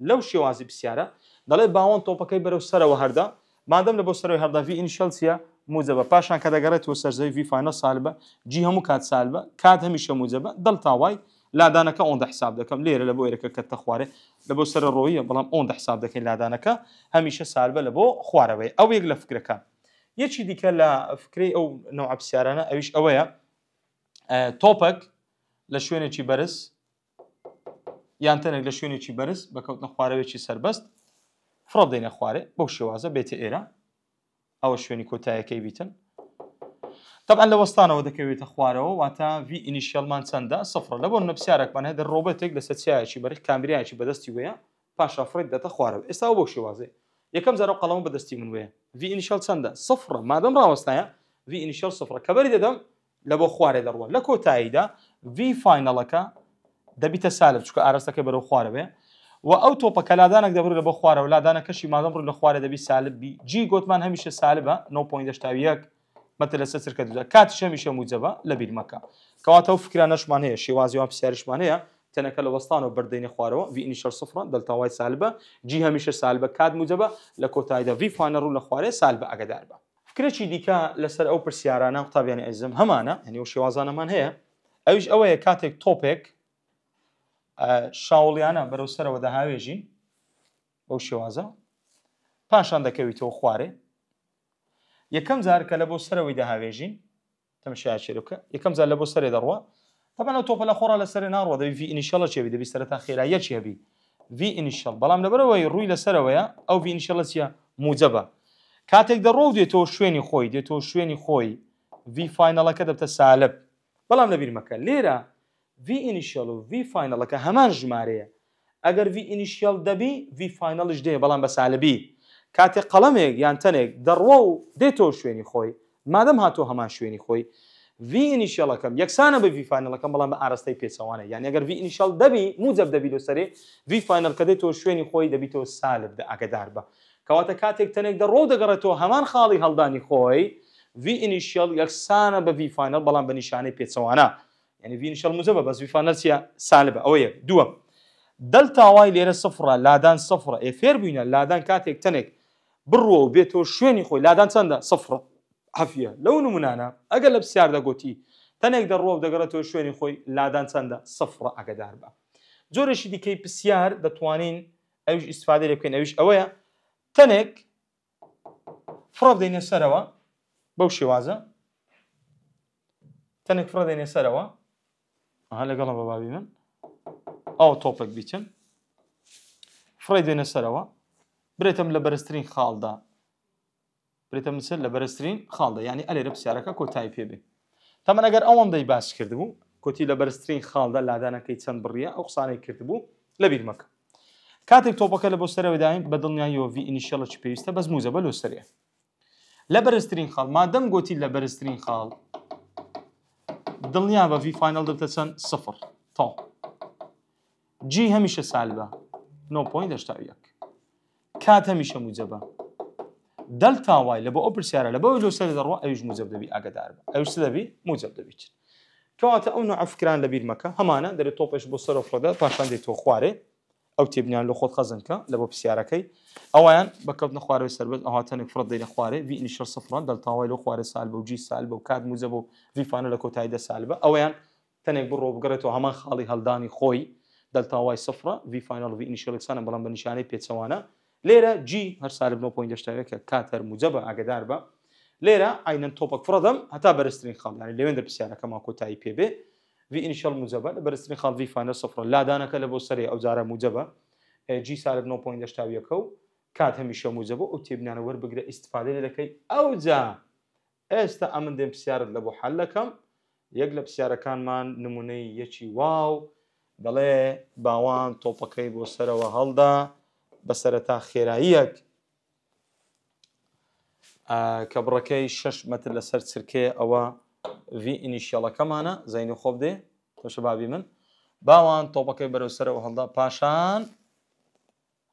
لەو شێوازی پرسیارە دەڵێ باوان تۆپەکەی بەرەو سەرەوە هەردا مادەم لە بۆ سەرەوەی هەرداوی ئینشەلسیە موزەبە پاشان کە دەگەڕێتەوە سەرزەوی ویفانە سالبە جی هەموو کات سالبە کات هەمیشە موزەبە دڵ تاوای لادانەکە ئۆندا حساب دەکەم لێرە لە بۆ کت خواره تەخوارێ لە رویه بلام ڕۆیە بەڵام ئۆندا حساب که همیشه هەمیشە سالبە لە بۆ خوارەوەی ئەو یەک لە فکرەکان یەکی دیکە لە فکری ئەو نەوە عپسیارانە ئەویش ئەوەیە تۆپەک لە شوێنێکی بەرز یان تەنێک لە شوێنێکی بەرز بەکەوتنە خوارەوێکی سربەست فرڵ دێنە خوارێ بەو شێوازە بێتە ئێرە ئەوە شوێنی کۆتایەکەی بیتن طبعا لە وەستانەوە دەکەوێتە خوارەوە واتە وی ئینیشیلمان چەندە سفرە لە بۆ نەپسیارێکمان هەیە ڕۆبەتێک لە سەچایکی بەرخ کامیریایکی بەدەستی وەیە پاشا فرێت دەتە خوارەوە ئێستا بۆ شێوازێ یەکەم زارە قەڵەوە بەدەستی من وەیە وی ئینیشیل چەندە سفرە مادەم ڕاوەستایە وی ئینیشیل سفرە کەبەری دەدەم لە بۆ خوارێ دەڕوە لە کۆتاییدا وی فینەڵەکە دەبیتە سالە چکە ئاراستەکە بەرەو خوارە بێ و ئەو تۆپە کەلادانك دەبرگە بە خوارە و لادانە کەشی مادەم ڕ لە خوارە دەبی سالبی جی گوتمان هەمیشە سالبە 9.1 مەتە لە سەرکە دودا کات شەمیشە موجەبە لە بیرمەکە کەواتەو فکران نەشمان هەیە شێوازیوان پرسیارشمان هەیە تەنەکە لە وەستان و بەردەینی خوارەوە وینیشە سفران دەلتاوای سالبە جی هەمیشە سالبە کات موجەبە لە کۆتایدا وی فانە ڕوو لە خوارێ سالبە ئەگەدار بە فکرێکی دیکە لەسەر ئەو پرسیارانە قوتابیان ئەزم هەمانە هەنی و شێوازانەمان هەیە ئەوش ئەوەیە کاتێک تۆپێک شاوڵیانە بەرەو سەرەوە داهاوێژین بەو شێوازە پاشان دەکەویتەوە خوارێ یەکەم زار کە لە بۆ سەرەوەی داهاوێژین تەمەشاچێرکە یەکەم زار لە بۆ سەرێ دەڕوە تەبانە تۆپە لە خۆرا لە سەرێ ناڕوە دەوی ڤی ئینیشەڵە چێبی دەبی سەرەتا خێرا یەکێبی ڤی ئینیشەڵ بەڵام لەبەرەوەی ڕووی لە سەرەوەیە ئەو ڤینیشەڵە چیە موجەبە کاتێک دەڕۆ دێتەوە شوێنی خۆی دێتەوە شوێنی خۆی وی فینەڵەکە دەبتە سالب بەڵام لە بیرمەکە لێرە وی ئینیشیل و وی فینەڵەکە هەمان ژمارەیە ئەگەر وی ئینیشیل دەبی وی فینەڵش دێ بەڵام بە سالبی کاتێک قەڵەمێک یان تەنێک دەڕوە و دێتەوە شوێنی خۆی مادەم هاتوۆ هەمان شوێنی خۆی وی ئینیشیلەکەم یەکسانە بە وی فینەڵەکەم بەڵام بە ئاراستەی پێچەوانە یان ئەگەر وی ئینیشیل دەبی موجب دەبی لەسەرێ وی فینەلکە دێتەوە شوێنی خۆی دەبیتەوە سالب ئاگدار بە کەواتە کاتێک تەنێک دە ڕۆ دەگەڕێتەوە هەمان خاڵی هەڵدانی خۆی وی ئینیشیل یەکسانە بە ویفانە بەڵام بە نیشانەی پێچەوانە یعنی وینیشل مزەبە بە زویفانەسیە سالبە ئەوە یەک دووە دەل تاوای لێرە سفرە لادان سفرە ئێفێر بووینە لادان کاتێک تەنێک بڕۆ بێتەوە شوێنی خۆی لادان چەندە سفرە هەفیە لەو نمونانە ئەگەر لە بسیاردەگوتی تەنێک دەڕۆ دەگەڕێتەوە شوێنی خۆی لادان چەندە سفرە ئەگەدار بە جۆرەشی دیکەی پرسیار دەتوانین ئەوش ئیسفاده لێ بکەین ئەوش ئەوەیە تەنێک فڕ بدەینە سەرەوە بەو شێوازە تەنێک فڕ دێنێ سەرەوە ئەها لەگەڵە بەباوی من ئەو تۆپێک بیچن فڕی دێنە سەرەوە برێتم لە بەرزترین خاڵدا برێتم سەر لە بەرزترین خاڵدا ینی ئەلێرە پرسیارەکە کۆتایی پێبێ تەمە ئەگەر ئەوەم دەی باس کردبوو کۆتی لە بەرزترین خاڵدا لادانەکەی چەند بڕیە ئەو قسانەی کردبوو لە بیرمەکە کاتێک تۆپەکە لە بۆستەرەوە داین بە دڵنیان یۆڤ ئینیشەڵە پێویستە بەس موزە بە لۆسەرێ لە بەرزترین خاڵ مادەم گوتی لە بەرزترین خاڵ دڵنیا بە وی فینال دەبتە چەند سفر تا جی هەمیشە سالبە نو کات هەمیشە موجەبە دەل تاوای لە بە ئەو پرسیارە لە بەوەی دەڕوا موجب دەبی ئاگدار بە ئەوش دەبی موجب نوع ئەفکران لە بیرمەکە هەمانە دەرێت تۆپش بۆ سەرۆفرۆدا پاشان دێت تۆ خوارێ ئەو تێبنیان لە خۆت خەزنکە لە بۆ پرسیارەکەی ئەویان بەکەوتن خوارەوە سربەت ئەهاتەنێک فڕدەی لە خوارێ وینیشر سفران دەتاوای لە خوارە سال بە و جی سال بە و کات موزە بۆ ڤیفانە لە کۆتایی دە سال بە ئەویان تەنێک بڕۆ بگرێتەوە هەمان خاڵی هەلدانی خۆی دەلتاوای سفرە ویفانال وینیشلکسانە بەڵام بە نیشانەی پێچەوانە لێرە جی هەر سال 9.8کە کاتەر موزە بە ئاگدار بە لێرە ئاینەن تۆپک فڕدەم هەتا بەرزترین خاڵیانی لەوێن دە پرسیارەکەمان کۆتایی پێبێ في انيشال موجبه لبرستني خال في فاينل صفر لا دانك لبو سري او زاره موجبه جي سالب 9.8 تاويكو کات هەمیشە موزەبە ئەو تێبنانە وەربگرە استفاادە دەکەی ئەو جا ئێستا ئەمن دێم پرسیارت لە بۆ حل دەکەم یەک لە پرسیارەکانمان نمونەی یەکی واو دەڵێ باوان تۆپەکەی بۆ سەرەوە هەڵدا بەسەرەتا خێراییەک کە بڕەکەی 6 متر لەسەر چرکێ ئەوە V ئینیشیەڵەکەمانە زین و خۆب دێ تۆشە بابی من باوان تۆپەکەی بەرەوسەرەوە هەڵدا پاشان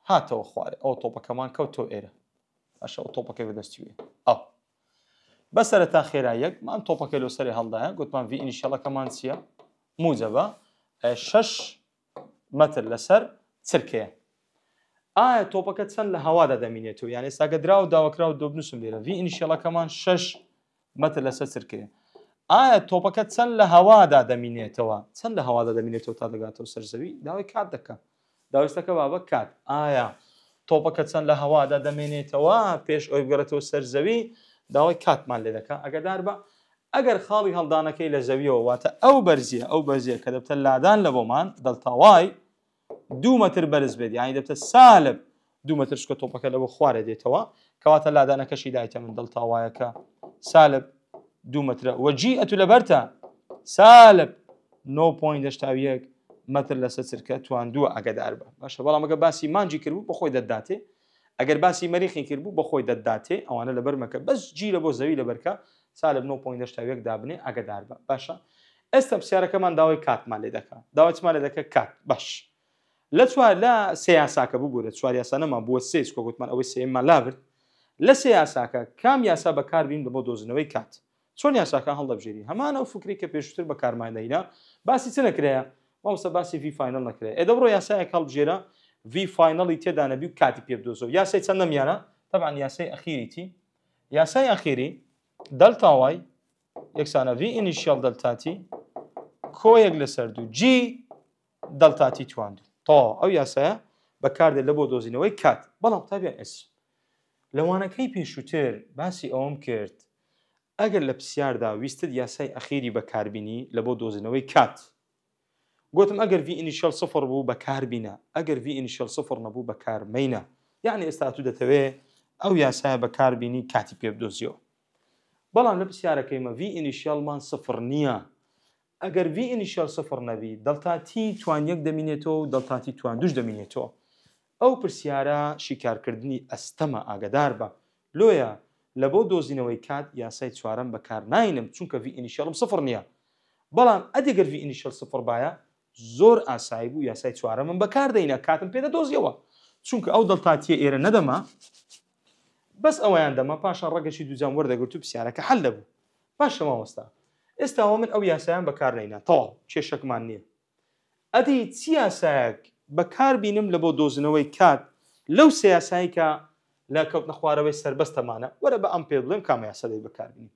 هاتەوە خوارێ ئەو تۆپەکەمان کەوتۆ ئێرە ئەش ئەو تۆپەکەی بەدەستیوێ ئەو بەسرە تا خێرا یەکمان تۆپەکەی لەسەری هەڵدایە گوتمان V ئینیشیەڵەکەمان چییە موجەبە شش مەتر لەسەر چرکەیە ئایا تۆپەکە چەند لە هەوادا دەمینێتەوە یان ێستاگە درا و داوەکرا و دۆبنووسم لێرە V ئینیشیەڵەکەمان شش مەتر لەسەر چرکەیە ئایا تۆپەکە چەند لە هەوادا دەمینێتەوە چەند لە هەوادا دەمینێتەوە تا دەگاتەوە سەرزەوی داوای کات دەکە داویستەکە بابە کات ئایا تۆپەکە چەند لە هەوادا دەمێنێتەوە پێش ئەوی بگەڕێتەوە سەرزەوی داوای کاتمان لێ دەکە ئەگەدار بە ئەگەر خاڵی هەڵدانەکەی لە زەویەوە واتە ئەو بەرزیە ئەو بەرزیە کە دەبتە لادان لە بۆمان دڵتەوای دوو مەتر بەرز بێت یانی دەبتە سالب دوو مەتر شکە تۆپەکە لەوە خوارە دێتەوە کەواتە لادانەکەشی دایتە من دڵتەوایەکە سالب دو مترە وەجی ئەتو لە بەرتە سالب 9.1 متر لەسەر چرکە تواندووە ئەگەدار بە باشە بەڵام ئەگە باسی مانجی کردبوو بە خۆی دەداتێ ئەگەر باسی مەریخی کردبوو بە خۆی دەداتێ ئەوانە لە بەرمەکە بەس جی لە بۆ زەوی لە بەرکە سالب 9.1 دابنێ ئەگەدار بە باشە ئێستا پرسیارەکەمان داوای کاتمان لێ دەکە داواتمان لێ دەکە کات باش لە چوار لە سیاساکە ببووە چوار یاسانەما بووە سێس کۆگوتمان ئەوەی سێمان لاورد لە سیاساکە کام یاسا بەکاربین بۆ دۆزنەوەی کات چۆن یاساکە هەڵدەبژێری هەمانە ئەو فکری کە پێشتر بە کارمایدەینا باسی چ نەکرەیە وامسە باسی وی فینل نەکرێت ئێدە بڕۆ یاسایە هەڵبژێرە وی فینەڵی تێدانەبی و کاتی پێدۆزۆ یاسای چەند نەمیانە تەبان یاسای ئەخیریتی یاسای ئەخیری دەلتاوای یەکسانە وی ئینیشیل دەلتاتی کۆیەک لەسەر دوو جی دەلتاتی تواندو تا ئەو یاسایە بەکاردێت لە بۆ دۆزینەوەی کات بەڵام تابیان ئەس لەوانەکەی پێشووتر باسی ئەوم کرد ئەگەر لە پرسیاردا ویستت یاسای ئەخیری بەکاربینی لە بۆ دۆزنەوەی کات گوتم ئەگەر V ئینیشل سفر بوو بەکاربینە ئەگەر V ئینیشل سفر نەبوو بەکارمەینە یعنی ئێستا تو دەتەوێت ئەو یاسایە بەکاربینی کاتی پێ بدۆزیەوە بەڵام لە پرسیارەکەیمە V ئینیشیلمان سفر نییە ئەگەر V ئینیشل سفر نەبی دڵتاتی توان یەک دەمینێتەوە و دڵتاتی توان دوش دەمینێتەوە ئەو پرسیارە شیکارکردنی ئەستەمە ئاگدار بە لۆیە لە بۆ دۆزینەوەی کات یاسای چوارم بەکار ناینم چونکە وی ئینیشیڵم سفر نییە بەڵام ئەدەگەر وی ئینیشیل سفر باە زۆر ئاسایی بوو یاسای چوارە من بەکاردەینە کاتم پێدە دۆزیەوە چونکە ئەو دڵتاتیە ئێرە نەدەما بەس ئەویان دەما پاشا ڕگەشی دوزان وەردەگرت و پرسیارەکە هەل دەبوو پاش مامۆستا ئێستاوە من ئەو یاسایان بەکارنێنە تەواو کێشەکمان نییە ئەدی چی یاسایەک بەکار بینم لە بۆ دۆزنەوەی کات لەو سیاسایی کە لە کەوتنە خوارەوەی سربەستەمانە وەرە بە ئەم پێ بڵێن کامە یاسەدەی بەکاربیی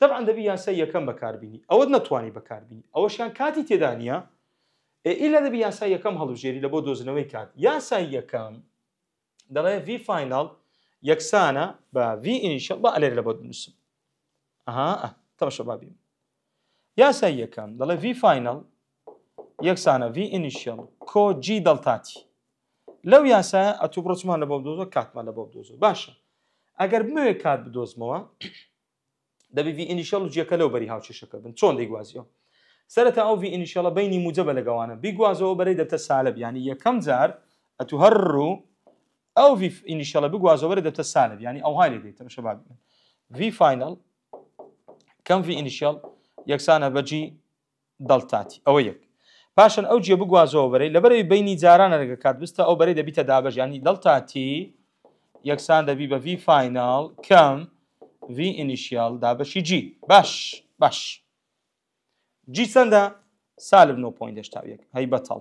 تەبعا دەبی یاسای یەکەم بەکاربیی ئەوەت نتوانانی بەکاربیی ئەوەشیان کاتی تێدانە ئیلا دەبی یاسای یەکەم هەڵژێری لە بۆ دۆزنەوەی کات یاسای یەکەم دەڵێ V فینال یەکسانە بە V ئینیشە بە ئەلێر لە بۆ نووسم ئەها تەمەشە بابیم یاسای یەکەم دەڵێ V فینال یەکسانە V ئینیشیل کۆجی دڵتاتی لەو یاسایە ئەتوو بڕچمان لە بۆ دۆزۆ کاتمان لە بۆ دۆزۆ باشە ئەگەر بمەوێ کات بدۆزمەوە دەبیوی ئینیشەڵ جیەکە لەو بەری هاوچێشەکە بن چۆن دەیگوازیەوە سرەتا ئەووی ئینیشەڵە بینی موجە بە لەگەوانە بیگوازەوە بەرەی دەتە سالب ینی یەکەم جار ئەتو هەر ڕوو ئەو ئینیشەڵە بگوازەوەرە دەتە سالب ینی ئەو هاالێ دەیتە شەباب وی فینال کەم وی ئینیشەڵ یەکسانە بەجی دڵتاتی ئەوە یەک پاشان ئەو جێ بگوازەوە بەرەی لە بەرەوەی بینی کرد ڕگە او بستە ئەو دابش یعنی دلتا تی یکسان دبی با وی فاینال کم وی انیشیال دابشی جی باش باش جی چەندە سالب نو پویندش تاو یک 9.8 هەی بەتەڵ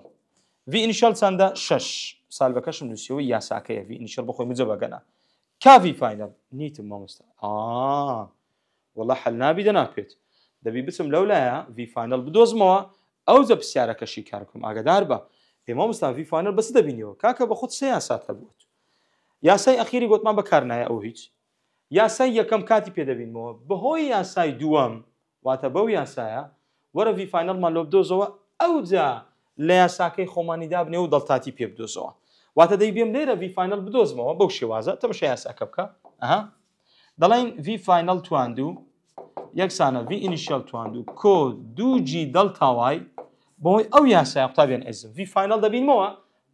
V ئینیشال چەندە 6 سالبەکەشم نووسیەوە یاساکەیە V ئینیشال بخۆی مجە بەگەنە کاوی فینال نیتم آه والله حل نابی دەناکرێت دەبی بچم وی فاینال بدوز بدۆزمەوە ئەو زە پرسیارەکەشی کارکم ئاگدار بە ئێمە مستانفیفانر بەس دەبینیەوە کاکە بە خۆت سە یاساتە بووت یاسای ئەخیری گوتمان بەکارنایە ئەو هیچ یاسای یەکەم کاتی پێدەبینمەوە بەهۆی یاسای دووەم واتە بەو یاسایە وەرە ڤیفاینەلمان لۆبدۆزەوە ئەو جا لە یاساکەی خۆمانی دابنێ و دڵتاتی پێ بدۆزەوە واتە دەی بێم لێرە ڤیفاینەل بدۆزمەوە بەو شێوازە تەمەشە یاساکە بکە ئەها دەڵین ڤیفاینەل تواند و یەکسانە V ئینیشیل تواند و کۆ دوجی دڵ تاوای بۆی ئەو یاسای قوتابیان ئەزم V فینال دەبینمەوە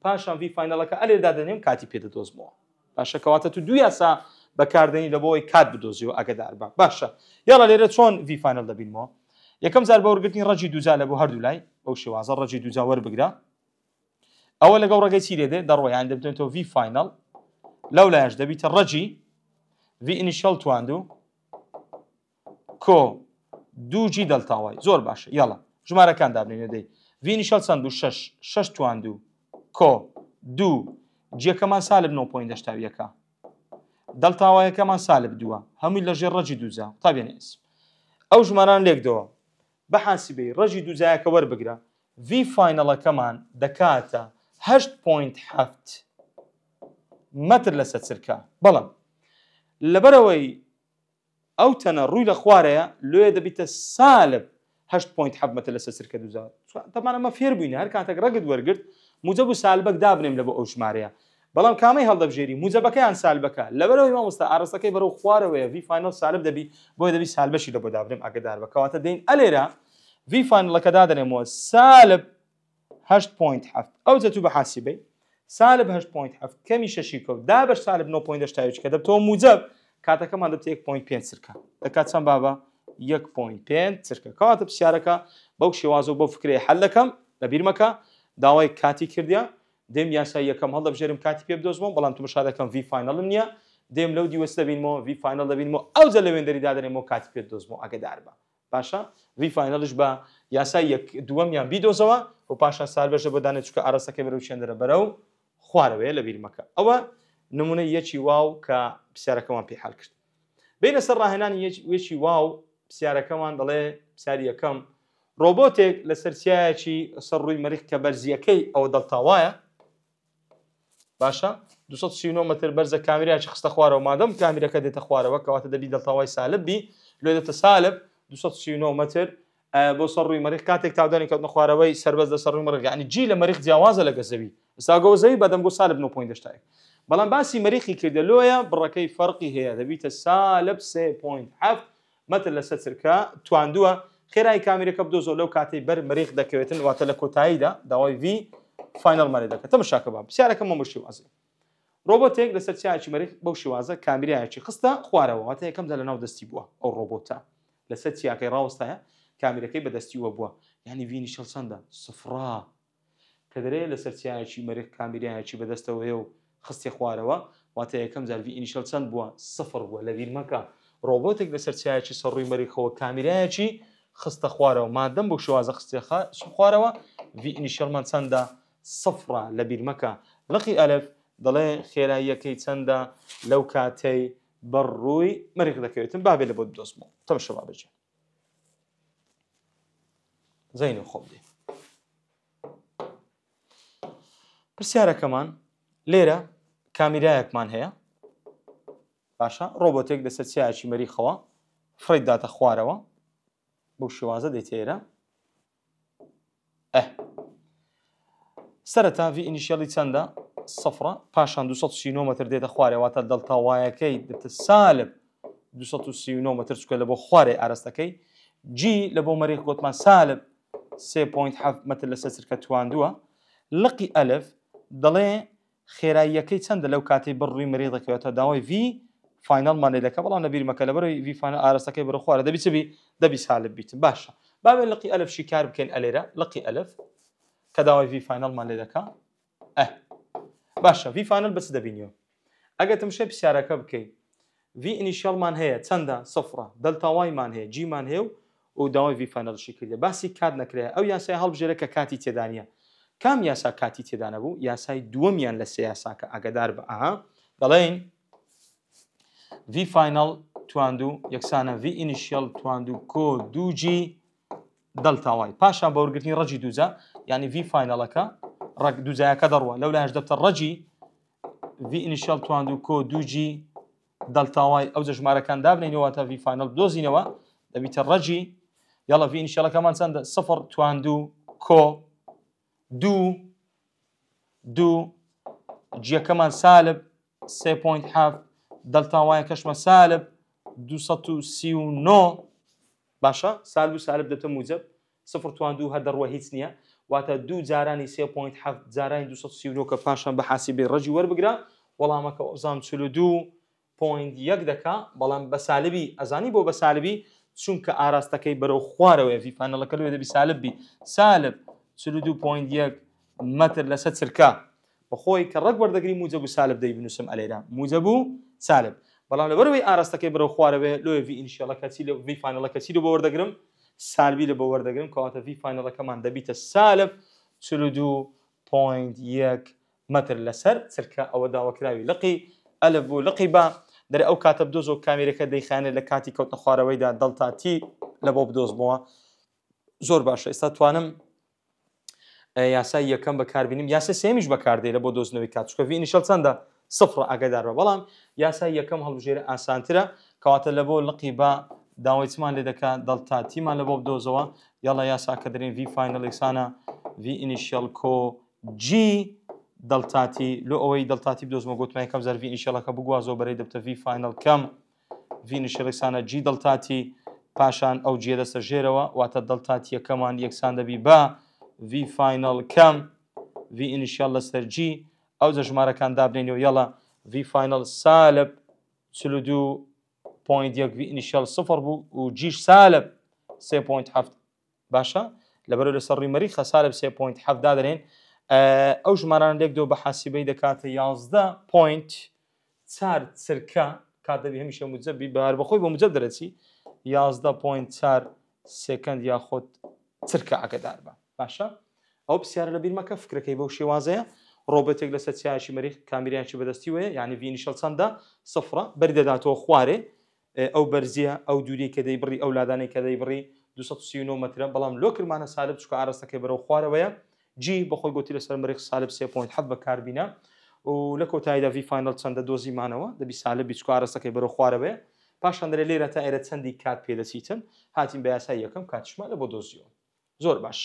پاشان V فینالەکە ئەلێدا دەنێم کاتی پێدەدۆزمەوە باشەکەواتە تو دو یاسا بەکاردێنی لە بۆی کات بدۆزیەوە ئەگەدار بە باشە یاڵە لێرە چۆن V فینال دەبینمەوە یەکەم زار بەوەرگرتنی ڕەجی دوجا لە بۆ هەردوو لای ئەو شێوازە ڕەجی دوجا وەربگرە ئەوە لەگەڵ ڕگەی چی لێدێ دەڕۆیان دەبێتەوە V فینال لەو لایش دەبیتە ڕەجی V ئینیشیل تواند و کۆ دووجی دڵتاوای زۆر باشە یاڵە ژمارەکان دابنێنێ دەی وینی شەل چەند و شش شش توان دوو کۆ دوو جیەکەمان سالب 9.1ەکە دڵتاوایەکەمان سالب دووە هەمووی لە ژێر ڕەجی دووزە تا بێنێس ئەو ژماران لێکدەوە بەحانسیبی ڕەژی دووزایەکە وەربگرە وی فینەڵەکەمان دەکاتە 8.7 مەتر لەسەر چرکە بەڵام لەبەرەوەی ئەو تەنە ڕووی لە خوارەیە لێ دەبیتە سالب هەشت پوینت حبمەتە لە سەسرکە دوزار تەمانەمە فێر بووینە هەر کاتێک ڕگت وەرگرت موجە و سالبەک دابنێم لە بۆ ئەو ژمارەیە بەڵام کامی هەڵدەبژێری موجەبەکەیان سالبەکە لەبەرەوەی مامۆستا ئاراستەکەی بەرەو خوارەوەی ڤ فینل سالب دەبی بۆی دەبی سالبەشی لە بۆ دابنێم ئەگەدار بکەواتە دەین ئەلێرە ڤ فینلەکەدا دەنێمەوە سالب هشت پوینت هەفت ئەو جەتو بە سالب هشت پوینت هەفت کەمی شەشی دابش سالب 9.8 كدب تو موجەب کاتەکەمان دەبێت 1.5 سرکە دەکات چەند بابە 1.5 سرکە کاتە پرسیارەکە بەو شێوازە بۆ فکری حل دەکەم لە بیرمەکە داوای کاتی کردیا دێم یاسا یەکەم هەڵدە بژێرم کاتی پێ بدۆزمەوە بەڵام تو مشا دەکەم وی فینەڵم نییە دێم لەو دیوەست دەبینەوە وی فینەل دەبینەوە ئەو جە لە وێندەریدا دەرێمەوە کاتی پێ دۆزمەوە ئەگەدار بە پاشا وی فینەلش بە یاسای دووەمیان بیدۆزەوە و پاشان ساربەژە بەدانێت چکە ئاراسەکە بەرەو شێندەرە بەرە و خوارەوەەیە لە بیرمەکە ئەوە نمونە یەکی واو کە پرسیارەکەمان پێ حال کرد بینە سەر ڕاهێنانی وێکی واو پرسیارەکەمان دەڵێ پرسیاری یەکەم ڕۆبۆتێک لە سەرسیایەکی سەر ڕووی مەریخ کە بەرزیەکەی ئەوە دڵتاوایە باشە 239 متر بەرزە کامیراکی خستە خوارەوە مادەم کامیرەکە دێتە خوارەوە کەواتە دەبی دڵتاوای سالببی لێ دێتە سالب 239 متر بۆ سەر ڕووی مەریخ کاتێک تاودانی کەوتنە خوارەوەی سربەز لە سەر ڕووی مەرگانی جی لە مەریخ جیاوازە لەگە زەوی ئستاگەۆ زەوی بەدەم بۆ سالب 9.8 بەڵام باسی مەریخی کردە لۆیە بڕەکەی فەرقی هەیە دەبیتە سالب س.7 مەتر لە سەرکە تواندووە خێرای کامیرەکە بدۆزۆ لەو کاتەی بەر مەریخ دەکەوێتن واتە لە کۆتاییدا داوای V فینل مەری دەکە تەمە شاکە با پرسیارەکە مەمە شێوازی ڕۆبۆتێک لە سەرچیاکی مەریخ بەو شێوازە کامیرایکی خستە خوارەوە واتە یەکەمدا لە ناو دەستی بووە ئەو ڕۆبۆتە لە سەر چیاکەی ڕاوستایە کامیرەکەی بەدەستیوە بووە یعنی يعني وینی شەسەندە كدري لسات سيارة لە مريخ كاميرا کامیرایکی بەدەستەوەەیە و خستی خوارەوە واتە یەکەم زەروی ئینیشەل چەند بووە سفر بووە لە ویرمەکە ڕۆبۆتێک لە سەرچایەکی سەڕووی مەریخەوە کامیرایەکی خستە خوارەوە مادەم بۆ شوازە خستی خوارەوە وی ئینیشەلمان چەندە سفرە لە بیرمەکە لەقی ئەلف دەڵێ خێراییەکەی چەندە لەو کاتەی بەڕووی مەریخ دەکەوێتن بابێ لە بۆ دۆستمەوە تەمەشەوا بجێ زەین و خۆبدی پرسیارەکەمان لێرە کامیرایەکمان هەیە باشە ڕۆبۆتێک لەسەر چیاکی مەریخەوە فڕێک داتە خوارەوە بەو شێوازە دێتێرە ئە سەرەتا وی ئینیشیالی چەندە سەفرە پاشان 239 متر دێتە خوارەوەتە دڵتا وایەکەی دتە سالب 239 متر چکە لە بۆ خوارێ ئاراستەکەی جی لە بۆ مەریخ گوتمان سالب 3.7 متر لەسەر چرکە تواندووە لقی ئەلف دەڵێ خێراییەکەی چەندە لەو کاتی بڕووی مری دەکەوێتە داوای وی فینالمان لەکە بەڵام نەبییر مەکە لە بەرەوەی وی فینال ئارستەکەی بڕخوارە دەبی چبی دەبی سالب بیت باشە باێ لقی ئەلف شی کار بکەین ئەلێرە لقی ئەلف کە داوای وی فینالمان لێ دەکە ئە باشە وی فینال بەس دەبینیەوە ئەگە تمشە پرسیارەکە بکەین وی ئینیشیالمان هەیە چەندە سفرە دڵتاوایمان هەیە جیمان هێو و داوای وی فینالشی کردێ باسی کات نکرێت ئەو یاسای هەڵبژێرە کە کاتی تێدانە کام یاسا کاتی تێدا نەبوو یاسای دووەمیان لە سیاساکە ئاگدار بە ئاها دەڵێن V فینال تواندوو یەکسانە V ئینیشیل تواندوو کۆ دوجی دڵتاوای پاشان بەورگرتنی ڕەجی دوزە ینی V فینالەکە ڕک دوزایەکە دەڕوە لەو لەش دەبتە ڕەجی V ئینیشیل تواندوو کۆ دوجی دڵتاوای ئەو جەژمارەکان دابنینەوەتە V فینال دۆزینەوە دەبیتە ڕەجی یاڵە V ئینشیلەکەمان چەندە سفر تواندوو کۆ دوو دوو جیەکەمان سالب س.7 دڵتا وایە کەشمە سالب 239 باشە سال و سالب دەتە موجب سفرتوان دوو هەدەڕوە هیچ نییە واتە دوو جارانی س.7 جارانی 239 کە پاشان بە حاسیبی ڕەجی وەربگرە وەڵامەکە ئۆزان چلو دوو پوینت یەک دەکا بەڵام بە سالبی ئەزانی بۆ بە سالبی چونکە ئاراستەکەی بەرەو خوارەوەی فانەڵەکە لێ دەبی سالببی سالب 2.1 متر لەسەر چرکە بەخۆی کە ڕک وەردەگری موجب و سالب دەی بنووسم ئەلێرا موجب و سالب بەڵام لەبەروی ئاراستەکەی بەرەو خوارەوێ لۆ وی ئینشیەڵەکەچی لە وی فینەڵەکە چی لە بۆ وەردەگرم سالبی لە بۆ وەردەگرم کەواتە وی فینەڵەکەمان دەبیتە سالب 2.1 متر لەسەر چرکە ئەوە داواکراوی لقی ئەلف بوو لقی بە دەر ئەو کاتە بدۆز و کامێرەکە دەیخانێت لە کاتی کەوتە خوارەوەیدا دڵتاتی لە بۆ بدۆز بووە زۆر باشە ئێستا توانم یاسای یەکەم بەکاربییم یاسە سێمیش بەکاردێ لە بۆ دۆزنەوەی کاتچکە وینیشەل چەندە سفر ئەگەدارەوە بەڵام یاسای یەکەم هەڵبژێرە ئاسانترە کەواتە لە بۆ لقی بە داوایتمان لێ دەکە دڵتاتیمان لە بۆ بدۆزەوە یاڵە یاساکە دەرین وی فینەلێکسانە وی ئینیشیل کۆ جی دڵتاتی لۆ ئەوەی دڵتاتی بدۆزمە گوتمای کەم زەروی ئینشەڵەکە بگوازۆ بەرەی دەبتە وی فینەل کەم وی نیشەلێکسانە جی دڵتاتی پاشان ئەو جێ دەسەژێرەوە واتە دڵتاتی یەکەمان یەکسان دەبی بە V final کەم V ئینیشیال لە سەرجی ئەو زە ژمارەکان دابنێنەوە یەڵە V final سالب چلو دو پوینت یەک V ئینیشیال سفر بوو و جیش سالب سێ پوینت هەفت باشە لەبەرو لە سەڕی مەری خەسالب سێ پوینت هەفت دادرێن ئەو ژماران لێک دۆ بە حاسیبەی دەکاتە یازدە پوینت چار چرکە کات دەبی هەمیشە مجەبی بەهار بەخۆی بۆ مجەب دەرەچی یازدە پوینت چار سێکەند یاخۆت چرکە ئەگەدار بە باشە ئەو پرسیارە لە بیرمەکە فکرەکەی بەو شێوازەیە ڕۆبەتێک لە سەرچیاشی مەریخ کامیریانکی بەدەستی وەیە یعنی ڤینیشەل چەندە سفرە بەردەداتەوە خوارێ ئەو بەرزیە ئەو دووری کە دەی بڕی ئەو لادانی کە دەی بڕی 239 مترە بەڵام لۆ کرمانە سالب چکە ئاراستەکەی بەرەو خوارەوەیە جی بەخۆی گوتی لەسەر مەریخ سالب 3.7 بەکاربینە و لە کۆتاییدا وی فینال چەندە دۆزیمانەوە دەبی سالە بیچکو ئاراستەکەی بەرەو خوارەوەە پاشەندرە لێرە تا ئێرە چەندی کات پێدەچیتن هاتیم بە یاسای یەکەم کاتشمە لە بۆ دۆزیەوە زۆر باش.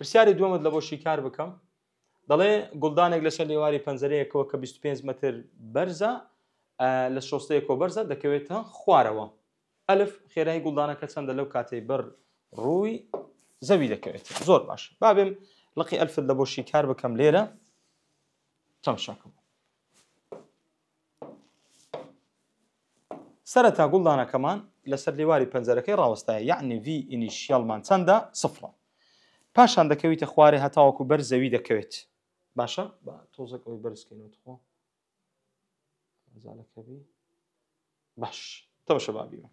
پرسیاری دووەمت لە بۆشی کار بکەم دەڵێ گلدانێک لەسەر لێواری پەنجەرەیەکەوە کە 25 متر بەرزە لە شۆستەیە کۆبەرزە دەکەوێتە خوارەوە ئەلف خێرایی گلدانەکە چەندە لەو کاتێک بەر ڕووی زەوی دەکەوێت زۆر باش بابێم لقی ئەلفت لە بۆشی کار بکەم لێرە چەند شاکەم سەرەتا گوڵدانەکەمان لەسەر لێواری پەنجەرەکەی ڕاوستایە یعنی V ئینیشیالمان چەندە سفرە پاشان دەکەویتە خوارێ هەتاوەکو بەر زەوی دەکەوێت باشە تۆزەک ئەوی بەرزکەینەوەخۆ زالەکەبی باش تەوەشە بابیوە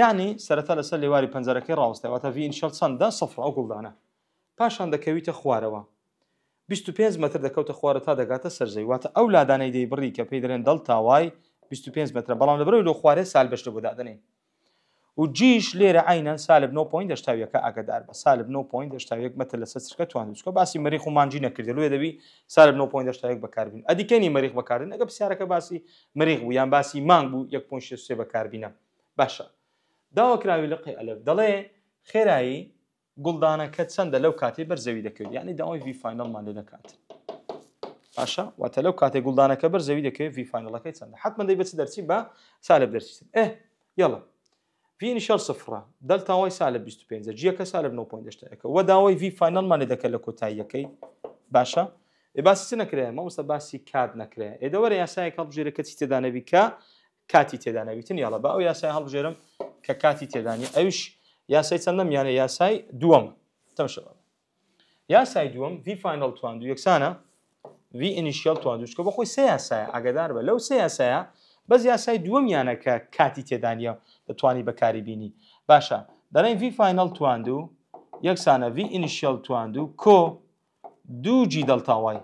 یعنی سەرەتا لەسەر لێواری پەنجەرەکەی ڕاستەوەتە ڤین شەڵ چەنددا سەفر ئەو گوڵدانە پاشان دەکەویتە خوارەوە 25 متر دەکەوتە خوارە تا دەگاتە سەررزەیواتە ئەو لادانەی دەی بڕی کە پێی دەێن دڵ تاوای 25 متر بەڵام لەبەر لۆ خوارێ سال بەشتە بۆدادنێ و جیش لێرە ئاینەن سالب 9.ەکە ئاگدار بە سالب 9.ەک مەتە لەسەر سرکە توانکە باسی مەریخ و مانجی نەکردی لێ دەبی سالب 9.ەک بەکاربین ئەدیکەنی مەریخ بەکارن ئەگە پرسیارەکە باسی مەریخ بوو یان باسی مانگ بوو 1.6 بەکاربینە باشە داواکراوی لە قەلف دەڵێ خێرایی گوڵدانەکە چەندە لەو کاتێ بەرزەوی دەکەوێت یعنی داوای وی فینەڵمان لێ دەکات باشە واتە لەو کاتێ گوڵدانەکە بەرزەوی دەکەوێت وی فینەڵەکەی چەندە حتممەندەی بچ دەرچی بە سالب دەرچیتن ئە یڵە في انيشال صفرة دلتا واي سالب 25 جيكا سالب 9.8 ودا واي في فاينل ماني دەکە لە کۆتاییەکەی باشە باسی چ نەکرێ مەمەستا باسی کات نەکرێ ئێدەوەرە یاسایەک هەڵبژێرەکە چی تێدانەبی کە کاتی تێدانەویتن یاڵە بە ئەو یاسای هەڵبژێرم کە کاتی تێدانی ئەوش یاسای چەندەم یانە یاسای دووەم تەمشەوە یاسای دووەم وی فاینل توان دو یەکسانە وی ئینیشیل توان دوشکە بە خۆی سێ یاسایە ئاگدار بە لەو سێ یاسایە بەس یاسای دووەمیانەکە کاتی تێدانە دەتوانی بەکاری بینی باشە دەڵێن V فینال تواندوو یەکسانە V ئینیشیل تواندوو کۆ دووجی دڵتاوای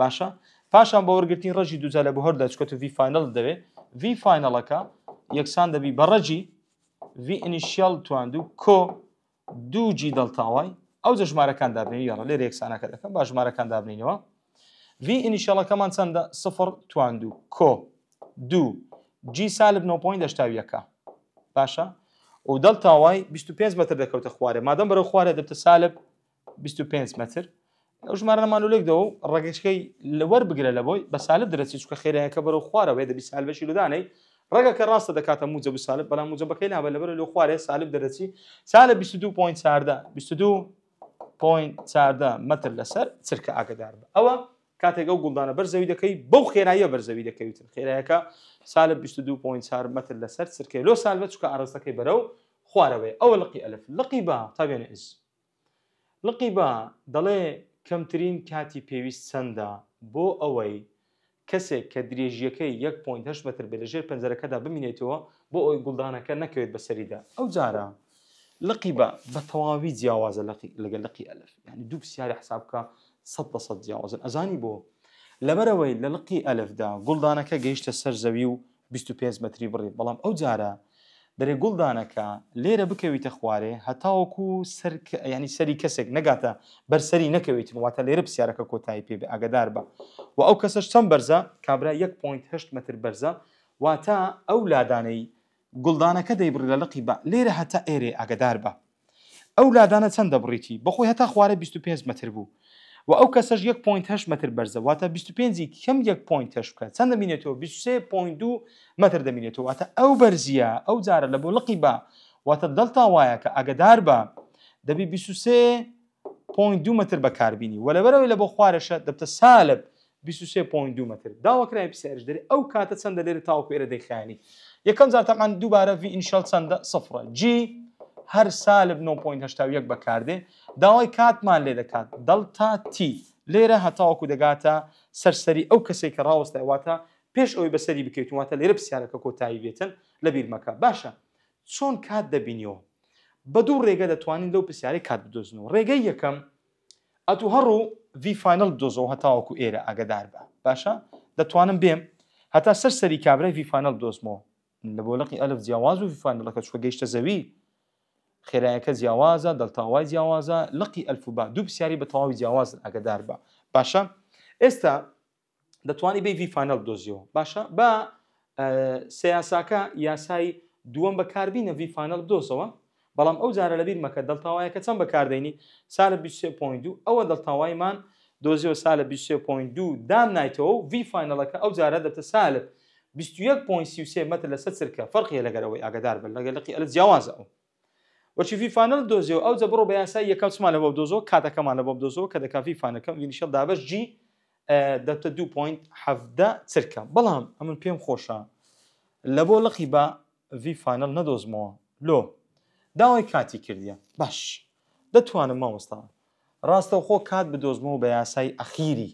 باشە پاشان بە وەرگرتنی ڕژی دوجە لە بەهۆر دەچکەوت V فینال دەوێت V فینەڵەکە یەکسان دەبی بەڕەجی V ئینیشیل تواندوو کۆ دووجی دڵتاوای ئەو جە ژمارەکان دابنی یاڕە لێ ێکسانەکە دەکەم با ژمارەکان دابنینەوە V ئینیشیلەکەمان چەندە سفر تواندوو کۆ دوو جی سالب 9.1 باشە و دڵ تاوای 25 متر دەکەوتە خوارێ مادەم بەرە خوارە دەبتە سالب 25 متر ژمارەمانولێکەوە ڕێگەشکەی لەوەەر بگرە لە بۆی بە سالب درەچی چکە خێرەیەەکە بەرە خوارەوە دەبی سالبەشی لودانەی ڕگە کە ڕاستە دەکاتە موجە بە سالب بەڵام موجە بەکەی نابە لەبەر لە خوارێ سالب دەرەچی سالە 22.4 22.4 متر لەسەر چرکە ئاگدار بە ئەوە کاتێک ئەو گوڵدانە بەرزەوی دەکەی بەو خێراییە بەرزەوی دەکەوتن خێرایەکە سالە 22.4 متر لەسەر سرکەی لۆ سال بە چکە ئارستەکەی بەرە و خوارەوەی ئەوە لقی ئەلف لقی بە تاوێنە ئز لقی بە دەڵێ کەمترین کاتی پێویست چەندە بۆ ئەوەی کەسێک کە درێژیەکەی 1.8 متر بە لەژێر پەنجەرەکەدا بمینێتەوە بۆ ئەوی گوڵدانەکە نەکەوێت بەسەریدا ئەو جارە لقی بە بە تەواوی جیاوازە لەگە لقی ئەلف ینی دوو پرسیارە حسابکە سەد بە سەد جیاوازن ئەزانی بۆ لەبەرەوەی لە لقی ئەلفدا گوڵدانەکە گەیشتە سەر زەوی و 25 متری بڕێت بەڵام ئەو جارە دەرێ گوڵدانەکە لێرە بکەویتە خوارێ هەتاوەکو ینی سەری کەسێک نەگاتە بەرسەری نەکەویتن واتە لێرە پرسیارەکە کۆتایی پێ ئاگدار بە و ئەو کەسش چەند بەرزە کابرا 1.8 متر بەرزە واتە ئەو لادانەی گوڵدانەکە دەیبڕی لە لقی بە لێرە هەتا ئێرێ ئاگدار بە ئەو لادانە چەند دەبڕیتی بەخۆی هەتا خوارە 25 متر بوو و ئەو کەسەش 1.8 متر بەرزەواتە 25 کەم 1.8 بکە چەند دەبینێتەوە 23.2 متر دەبینێتەوە واتە ئەو بەرزیە ئەو جارە لە بۆ لقی بە واتە دڵتا وایە کە ئەگەدار بە دەبی 23.2 متر بەکاربینی وە لەبەرەوەی لە بۆ خوارەشە دەبتە سالب 23.2 متر داواکرای پسێرش دەێت ئەو کاتە چەندە لێرە تاوکوێرە دەیخانی یەکەم زار تەمان دووبارە V ئینشال چەندە سفرە جی هەر سالب 9.1 بەکاردێ داوای کاتمان لێ دەکات دڵ تا تی لێرە هەتاوەکو دەگاتە سەرسەری ئەو کەسێک کە ڕاوەستایواتە پێش ئەوی بەسەری بکەیتواتە لێرە پرسیارەکە کۆتایی بێتن لە بیرمەکە باشە چۆن کات دەبینیەوە بە دوو ڕێگە دەتوانین لەو پرسیاری کات بدۆزنەوە ڕێگەی یەکەم ئەتو هەڕوو وی فینل دۆزەوە هەتاوەکو ئێرە ئەگەدار بە باشە دەتوانم بێم هەتا سەر سەری کابرای وی فینل دۆزمەوە لە بۆلقی ئەلف جیاواز و فینلەکە چوە گەیشتە زەوی خێرایەکە جیاوازە دڵتاوای جیاوازە لقی ئەلفوبا دوو پرسیاری بە تەواوی جیاوازن ئەگەدار بە باشە ئێستا دەتوانانی بێ ڤیفانەل دۆزیەوە باشە بە سیاساکە یاسایی دووەم بەکاربینە ڤیفانەل دۆزەوە بەڵام ئەو جارە لەبیر مەکە دڵتاوایەکە چەند بەکاردێنی سالە 23.2 ئەوە دڵتاوایمان دۆزیەوە سالە 23.2 دام نایتەوە و ڤیفانەلەکە ئەو جارە دەتە سالت 21.33 مەتر لەسەر سرکە فەرقیە لەگەرەوەی ئاگدار بن لەگەلقی ئەل جیاوازە ئەو وەچی فانە دۆزیەوە ئەو جە بڕۆ بە یاسای یەکەم سمان لە بە دۆزۆ کاتەکەمان لە بە دۆزۆ کە دەکافی فانەکەم وینیشە دابەشجی دەتە دو پوینت هەفدە چرکە بەڵام ئەمن پێم خۆشە لە بۆ لەقی بە وی فانەل نەدۆزمەوە لۆ داوای کاتی کردیە باش دەتوانم مامۆستا ڕاستە خۆ کات بدۆزمەوە بە یاسای ئەخیری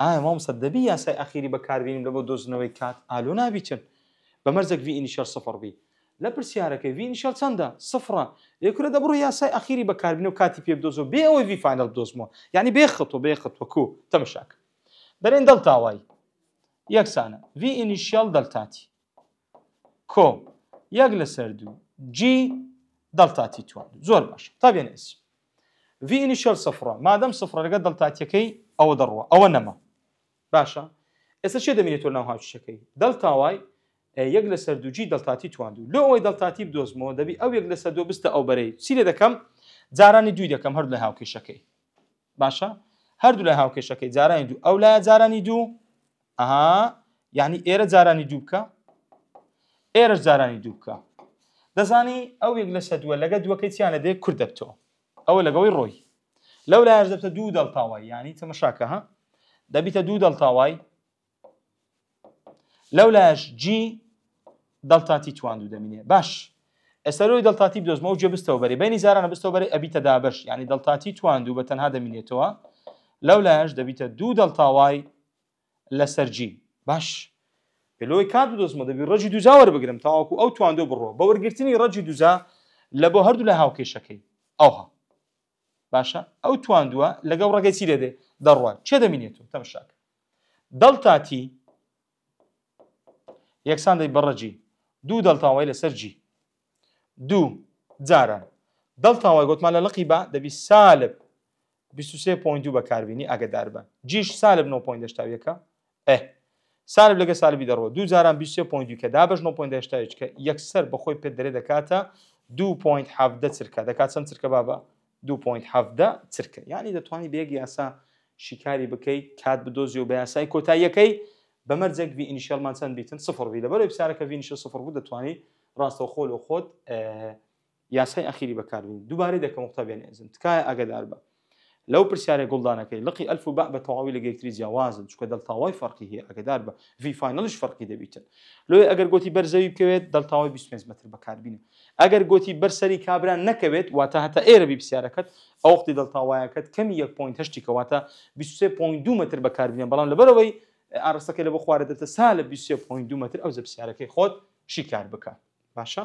ئایا مامۆستا دەبی یاسای ئەخیری بەکاربیین لە بۆ دۆزنەوەی کات ئالۆ نابیچن بە مەرزەک وی ئینیشەر سفڕبی لە پرسیارەکەی وینیشەل چەندە سفرە یەکرە دەبڕ یاسای ئەخیری بەکاربینەوە کاتی پێ بدۆزۆ بێ خطو ویفانەل خطو ینی بێخەتەوە بێخەتوەکو دلتا بەرێن دڵتاوای یەکسانە وی انشال دلتا کۆ یەک لە لسردو دوو دلتا دڵتاتی تو زۆر باش تا بێنێس وی دلتا سفرە مادەم او دڵتاتیەکەی او نما باشا نەما باشە ئێستا چێ دەمێنێتەوە ناو دلتا دڵتاوای یەک لە سەردوجی دڵتاتی تواندو لە ئەوەی دڵتاتی بدۆزمەوە دەبی ئەو یەک لە سەر دۆ بستە ئەو بەرەی چی لێ دەکەم جارانی دوی دەکەم هەردوو لە هاوکێشەکەی باشە هەردوو لە هاوکێشەکەی جارانی دوو ئەو لایە جارانی دوو ئەها یعنی ئێرە جارانی دوو بکە ئێرە جارانی دوو بکە دەزانی ئەو یەک لە سەدووە لەگە دووەکەی چیان لە دێ کورد دەبتەوە ئەوە لەگەڵی ڕۆی لەو لایەش دەبتە دوو دڵتاوای یعنی تەمەشاکە ها دەبیتە دوو دڵتاوای لەولایش جی دڵتاتی تواند و دەمینێ باش ئەسەرۆی دڵتاتی بدۆزمە و جێ بستەوە بەری بینی زارانە بستەوە بەری ئەبیتە دابش ینی دڵتاتی تواند و بە تەنها دەمینێتەوە لەولایش دەبیتە دوو دڵتاوای لەسەرجی باش پلۆی کات بدۆزمە دەبی ڕەجی دوزاوەرە بگرم تاواکو ئەو تواندۆ بڕۆ بە وەرگرتنی ڕەجی دوزا لە بۆ هەردوو لە هاوکێشەکەی ئەوها باشە ئەو تواندووە لەگەڵ ڕگەی چی لێدێ دەڕوە چێ دەمینێت و تەمشاک دڵتاتی یەکسان دەی بەڕەجی دوو دڵتاوای لە سەرجی دوو جاران دڵتاوای گوتمان لە لقی بە دەبی سالب 23 پوینت و بەکاربیینی ئەگەدار بە جیش سالب 9.8ەکە ئە سالب لەگە سالبی دەڕەوە دو جاران 23 پوینت کە دابش 9.8کە یەکسەر بەخۆی پێ دەرێ دەکاتە 2.7 چرکە دەکات چەند چرکە بابە 2.7 چرکە ینی دەتوانانی بێک یاسا شیکاری بکەیت کات بدۆزی و بە یاسای کۆتاییەکەی بەمەرجێک وی ئینیشیلمان چەند بیتن سفری لە بەرەوەی پسارەکە وینیشە سفر بوو دەتوانانی ڕاستەوە خۆل و خۆت آه، یاسای ئەخیری بەکاربین دووبارەی دەکەم مختابێن ئەزم تکایە ئاگدار بە لەو پرسیارە گڵدانەکەی لقی ئەلف و با بە تەواوی لە گەیتری جیاوازن چکە دڵتاوای فەرقی هەیە ئەگدار بە وی فینلش فەرقی دەبیتن لۆی ئەگەر گوتی بەرزەوی بکەوێت دڵتاوای 25 متر بكار بەکاربینە ئەگەر گوتی بەرسەری کابران نەکەوێت واتە هەتا اوقت دلتا واي دڵتاوایەکەت كم 1.8 کەواتە 23.2 متر بكار بەکاربینە بلان لبروي ئاراستەکەی لە بۆ خوارە دەتە سا لە 20.2 متر ئەو زە پرسیارەکەی خۆت شیکار بکە باشە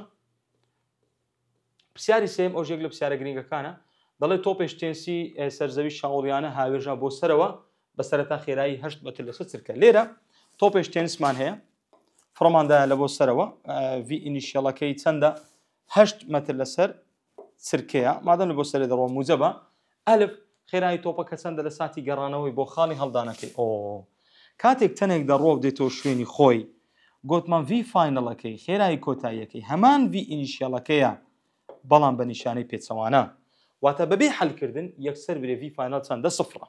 پرسیاری سم ئۆژێک لە پرسیارە گرنگەکانە دەڵێ تۆپێش تێنسی سەرزەوی شاوڵیانە هاوێژە بۆ سەرەوە بە سەرەتا خێرایی هەشت بەتر لە سەرکە لێرە تۆپێش تێنسمان هەیە فڕۆماندایە لە بۆ سەرەوە وی ئینیشیەڵەکەی چەندەه متر لەسەر سرکەیە مادەم لە بۆ سەرێ دەڕۆ موزە بە ئەلف خێرایی تۆپە کە چەندە لە ساتی گەڕانەوەی بۆ خاڵی هەڵدانەکەی ئۆ کاتێک تەنێک دەڕۆب دێتەوە شوێنی خۆی گوتمان وی فینەڵەکەی خێرایی کۆتاییەکەی هەمان وی ئینیشیەڵەکەیە بەڵام بە نیشانەی پێچەوانە واتە بەبێ حلکردن یەکسەر برێ وی فینەل چەندە سفرە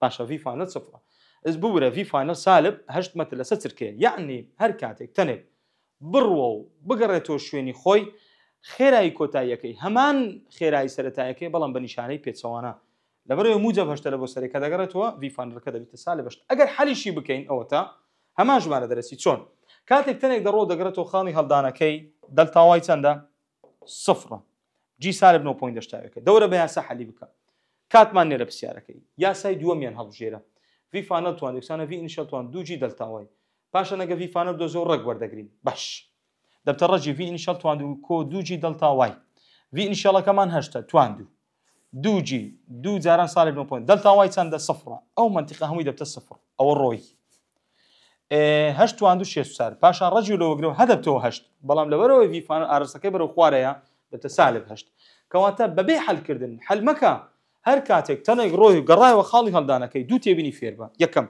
باشە وی فینەل سفرە ئەس بورە وی فینەل سالب هەشت مەتە لەسەر چرکێ یعنی هەر کاتێک تەنێک بڕوە و بگەڕێتەوە شوێنی خۆی خێرایی کۆتاییەکەی هەمان خێرایی سەتایەکەی بەڵام بە نیشانەی پێچەوانە لەبەرەوە موجە بەشتە لە بۆ سەرێکە دەگەڕێتەوە ڤفانەکە دەبیتە ساڵی بەشت ئەگەر حەلیشی بکەین ئەوە تا هەمان ژمارە دەرەسی چۆن کاتێک تەنێک دەڕۆ دەگرێتەوە خاڵی هەڵدانەکەی دەلتاوای چەندە سفرە جی سالب 9.8ەکە دەورە بە یاسا حەلی بکە کاتمان نێرە پرسیارەکەی یاسای دووەمیان هەڵژێرە ڤفانە توانێکسانە ڤ نیشەتوان دوجی دەلتاوای پاشە نەگە ڤفانە دۆ زۆر ڕێک وەردەگرین باش دەبتە ڕەجی ڤ نیشەڵ توان و کۆ دوجی دەلتاوای ڤ نیشەڵەکەمان هەشتە توان دوو دو جي دو زاران سالب نو بوينت دلتا واي تان صفرة او منطقه همي دبت الصفر او الروي إيه هشت واندو شيش سار باشا رجل لو قرو هذا هشت بلام لو روي في فان ارسكي برو خواريا دبت سالب هشت كواتا ببي حل كردن حل مكا هر كاتك تنق روي قراي وخالي هلدانا كي دو تيبيني فيربا يكم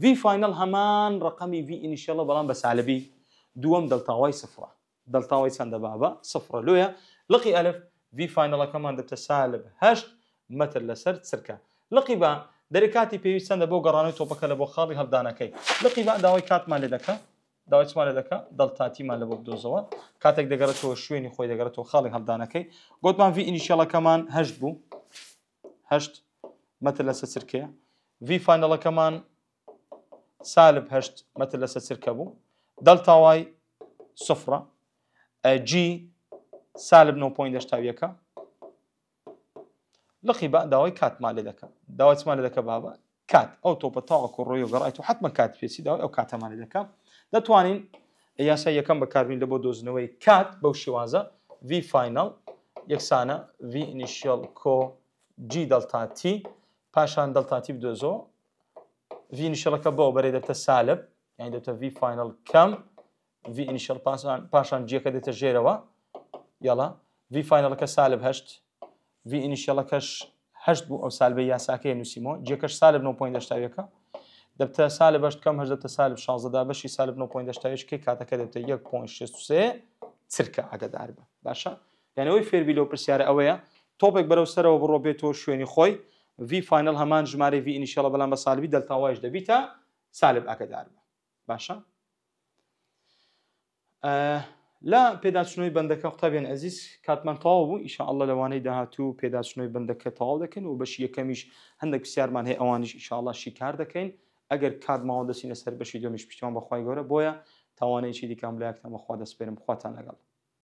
في فاينل همان رقمي في ان شاء الله بلام بسالبي دوم دلتا واي صفرة دلتا واي تان بابا صفرة لويا لقي الف وی فینەڵەکەمان دەتە سالب هەشت مەتر لەسەر چرکە لقی بە دەرکاتی پێویست چەندە بۆ گەڕانەوەی تۆپەکە لە بۆ خاڵی هەڵدانەکەی لقی بە داوای کاتمان لێ دەکە داوایمان لە دەکە دڵتاتیمان لە بۆ بدۆزەوە کاتێک دەگەرێتەوە شوێنی خۆی دەگەرێتەوە خاڵی هەڵدانەکەی گوتمان وی ئینیشیڵەکەمان هەشت بوو هەشت مەتر لەسەر چرکەیە وی فینەڵەکەمان سالب هەشت مەتر لەسەر چرکە بوو دڵ تاوای سفرە جی سالب 9.1 لقی بە داوای کاتمان لێ دەکە داواتمان لە دەکە بابە کات ئەو تۆپە تاوەکو ڕۆی و گەڕای و حتممە کات پێسی داوای ئەو کاتەمان لێ دەکە دەتوانین یاسا یەکەم بەکاربین لە بۆ دۆزنەوەی کات بەو شێوازە V فینال یەکسانە V نیشیل کۆ G دڵتاتی پاشان دڵتاتی بدۆزۆ V نیشەڵەکە بۆ بەرێ دەتە سالب یعنی دەتە V فینال کەم V نیشل پاشان جیەکە دێتە ژێرەوە یاڵە وی فینەڵەکە سالب هەشت وی ئینیشیەڵەکەش هەشت بوو ئەو سالبە یاساکەی نووسیمەوە جێکەش سالب 9.8ەکە دەبتە سال بەشت کەم هەدەتە سال 16دا بەشی سال 9.8 کی کاتەکە دەبێتە 1.63 چرکە ئاگدار بە باشە یانەوەی فێربی لەو پرسیارە ئەوەیە تۆپێک بەرەو سەرەوە بڕۆ بێتەوە شوێنی خۆی وی فینل هەمان ژمارە وی ئینیشیڵە بەڵام بە سالبی دەلتاوایش دەبیتە سالب ئاگدار بە باشە؟ لە پێداچنەوەی بەندەکە قوتابێن ئەزیز کاتمان تاوا بوو ئیشان ئەلله لەوانەی داهاتوو پێداچنەوەی بەندەکە تاوا دەکەن و بەش یەکەمیش هەندێک پرسیارمان هەیە ئەوانیش ئیشاءله شیکار دەکەین ئەگەر کارماوە دەسینە سەر بەشی دومیش پشتیوان بەخوای گەورە بۆیە تاوانەیەکی دیکەم لە یەکتەمەخوا دەسپێرم خواتان لەگەڵ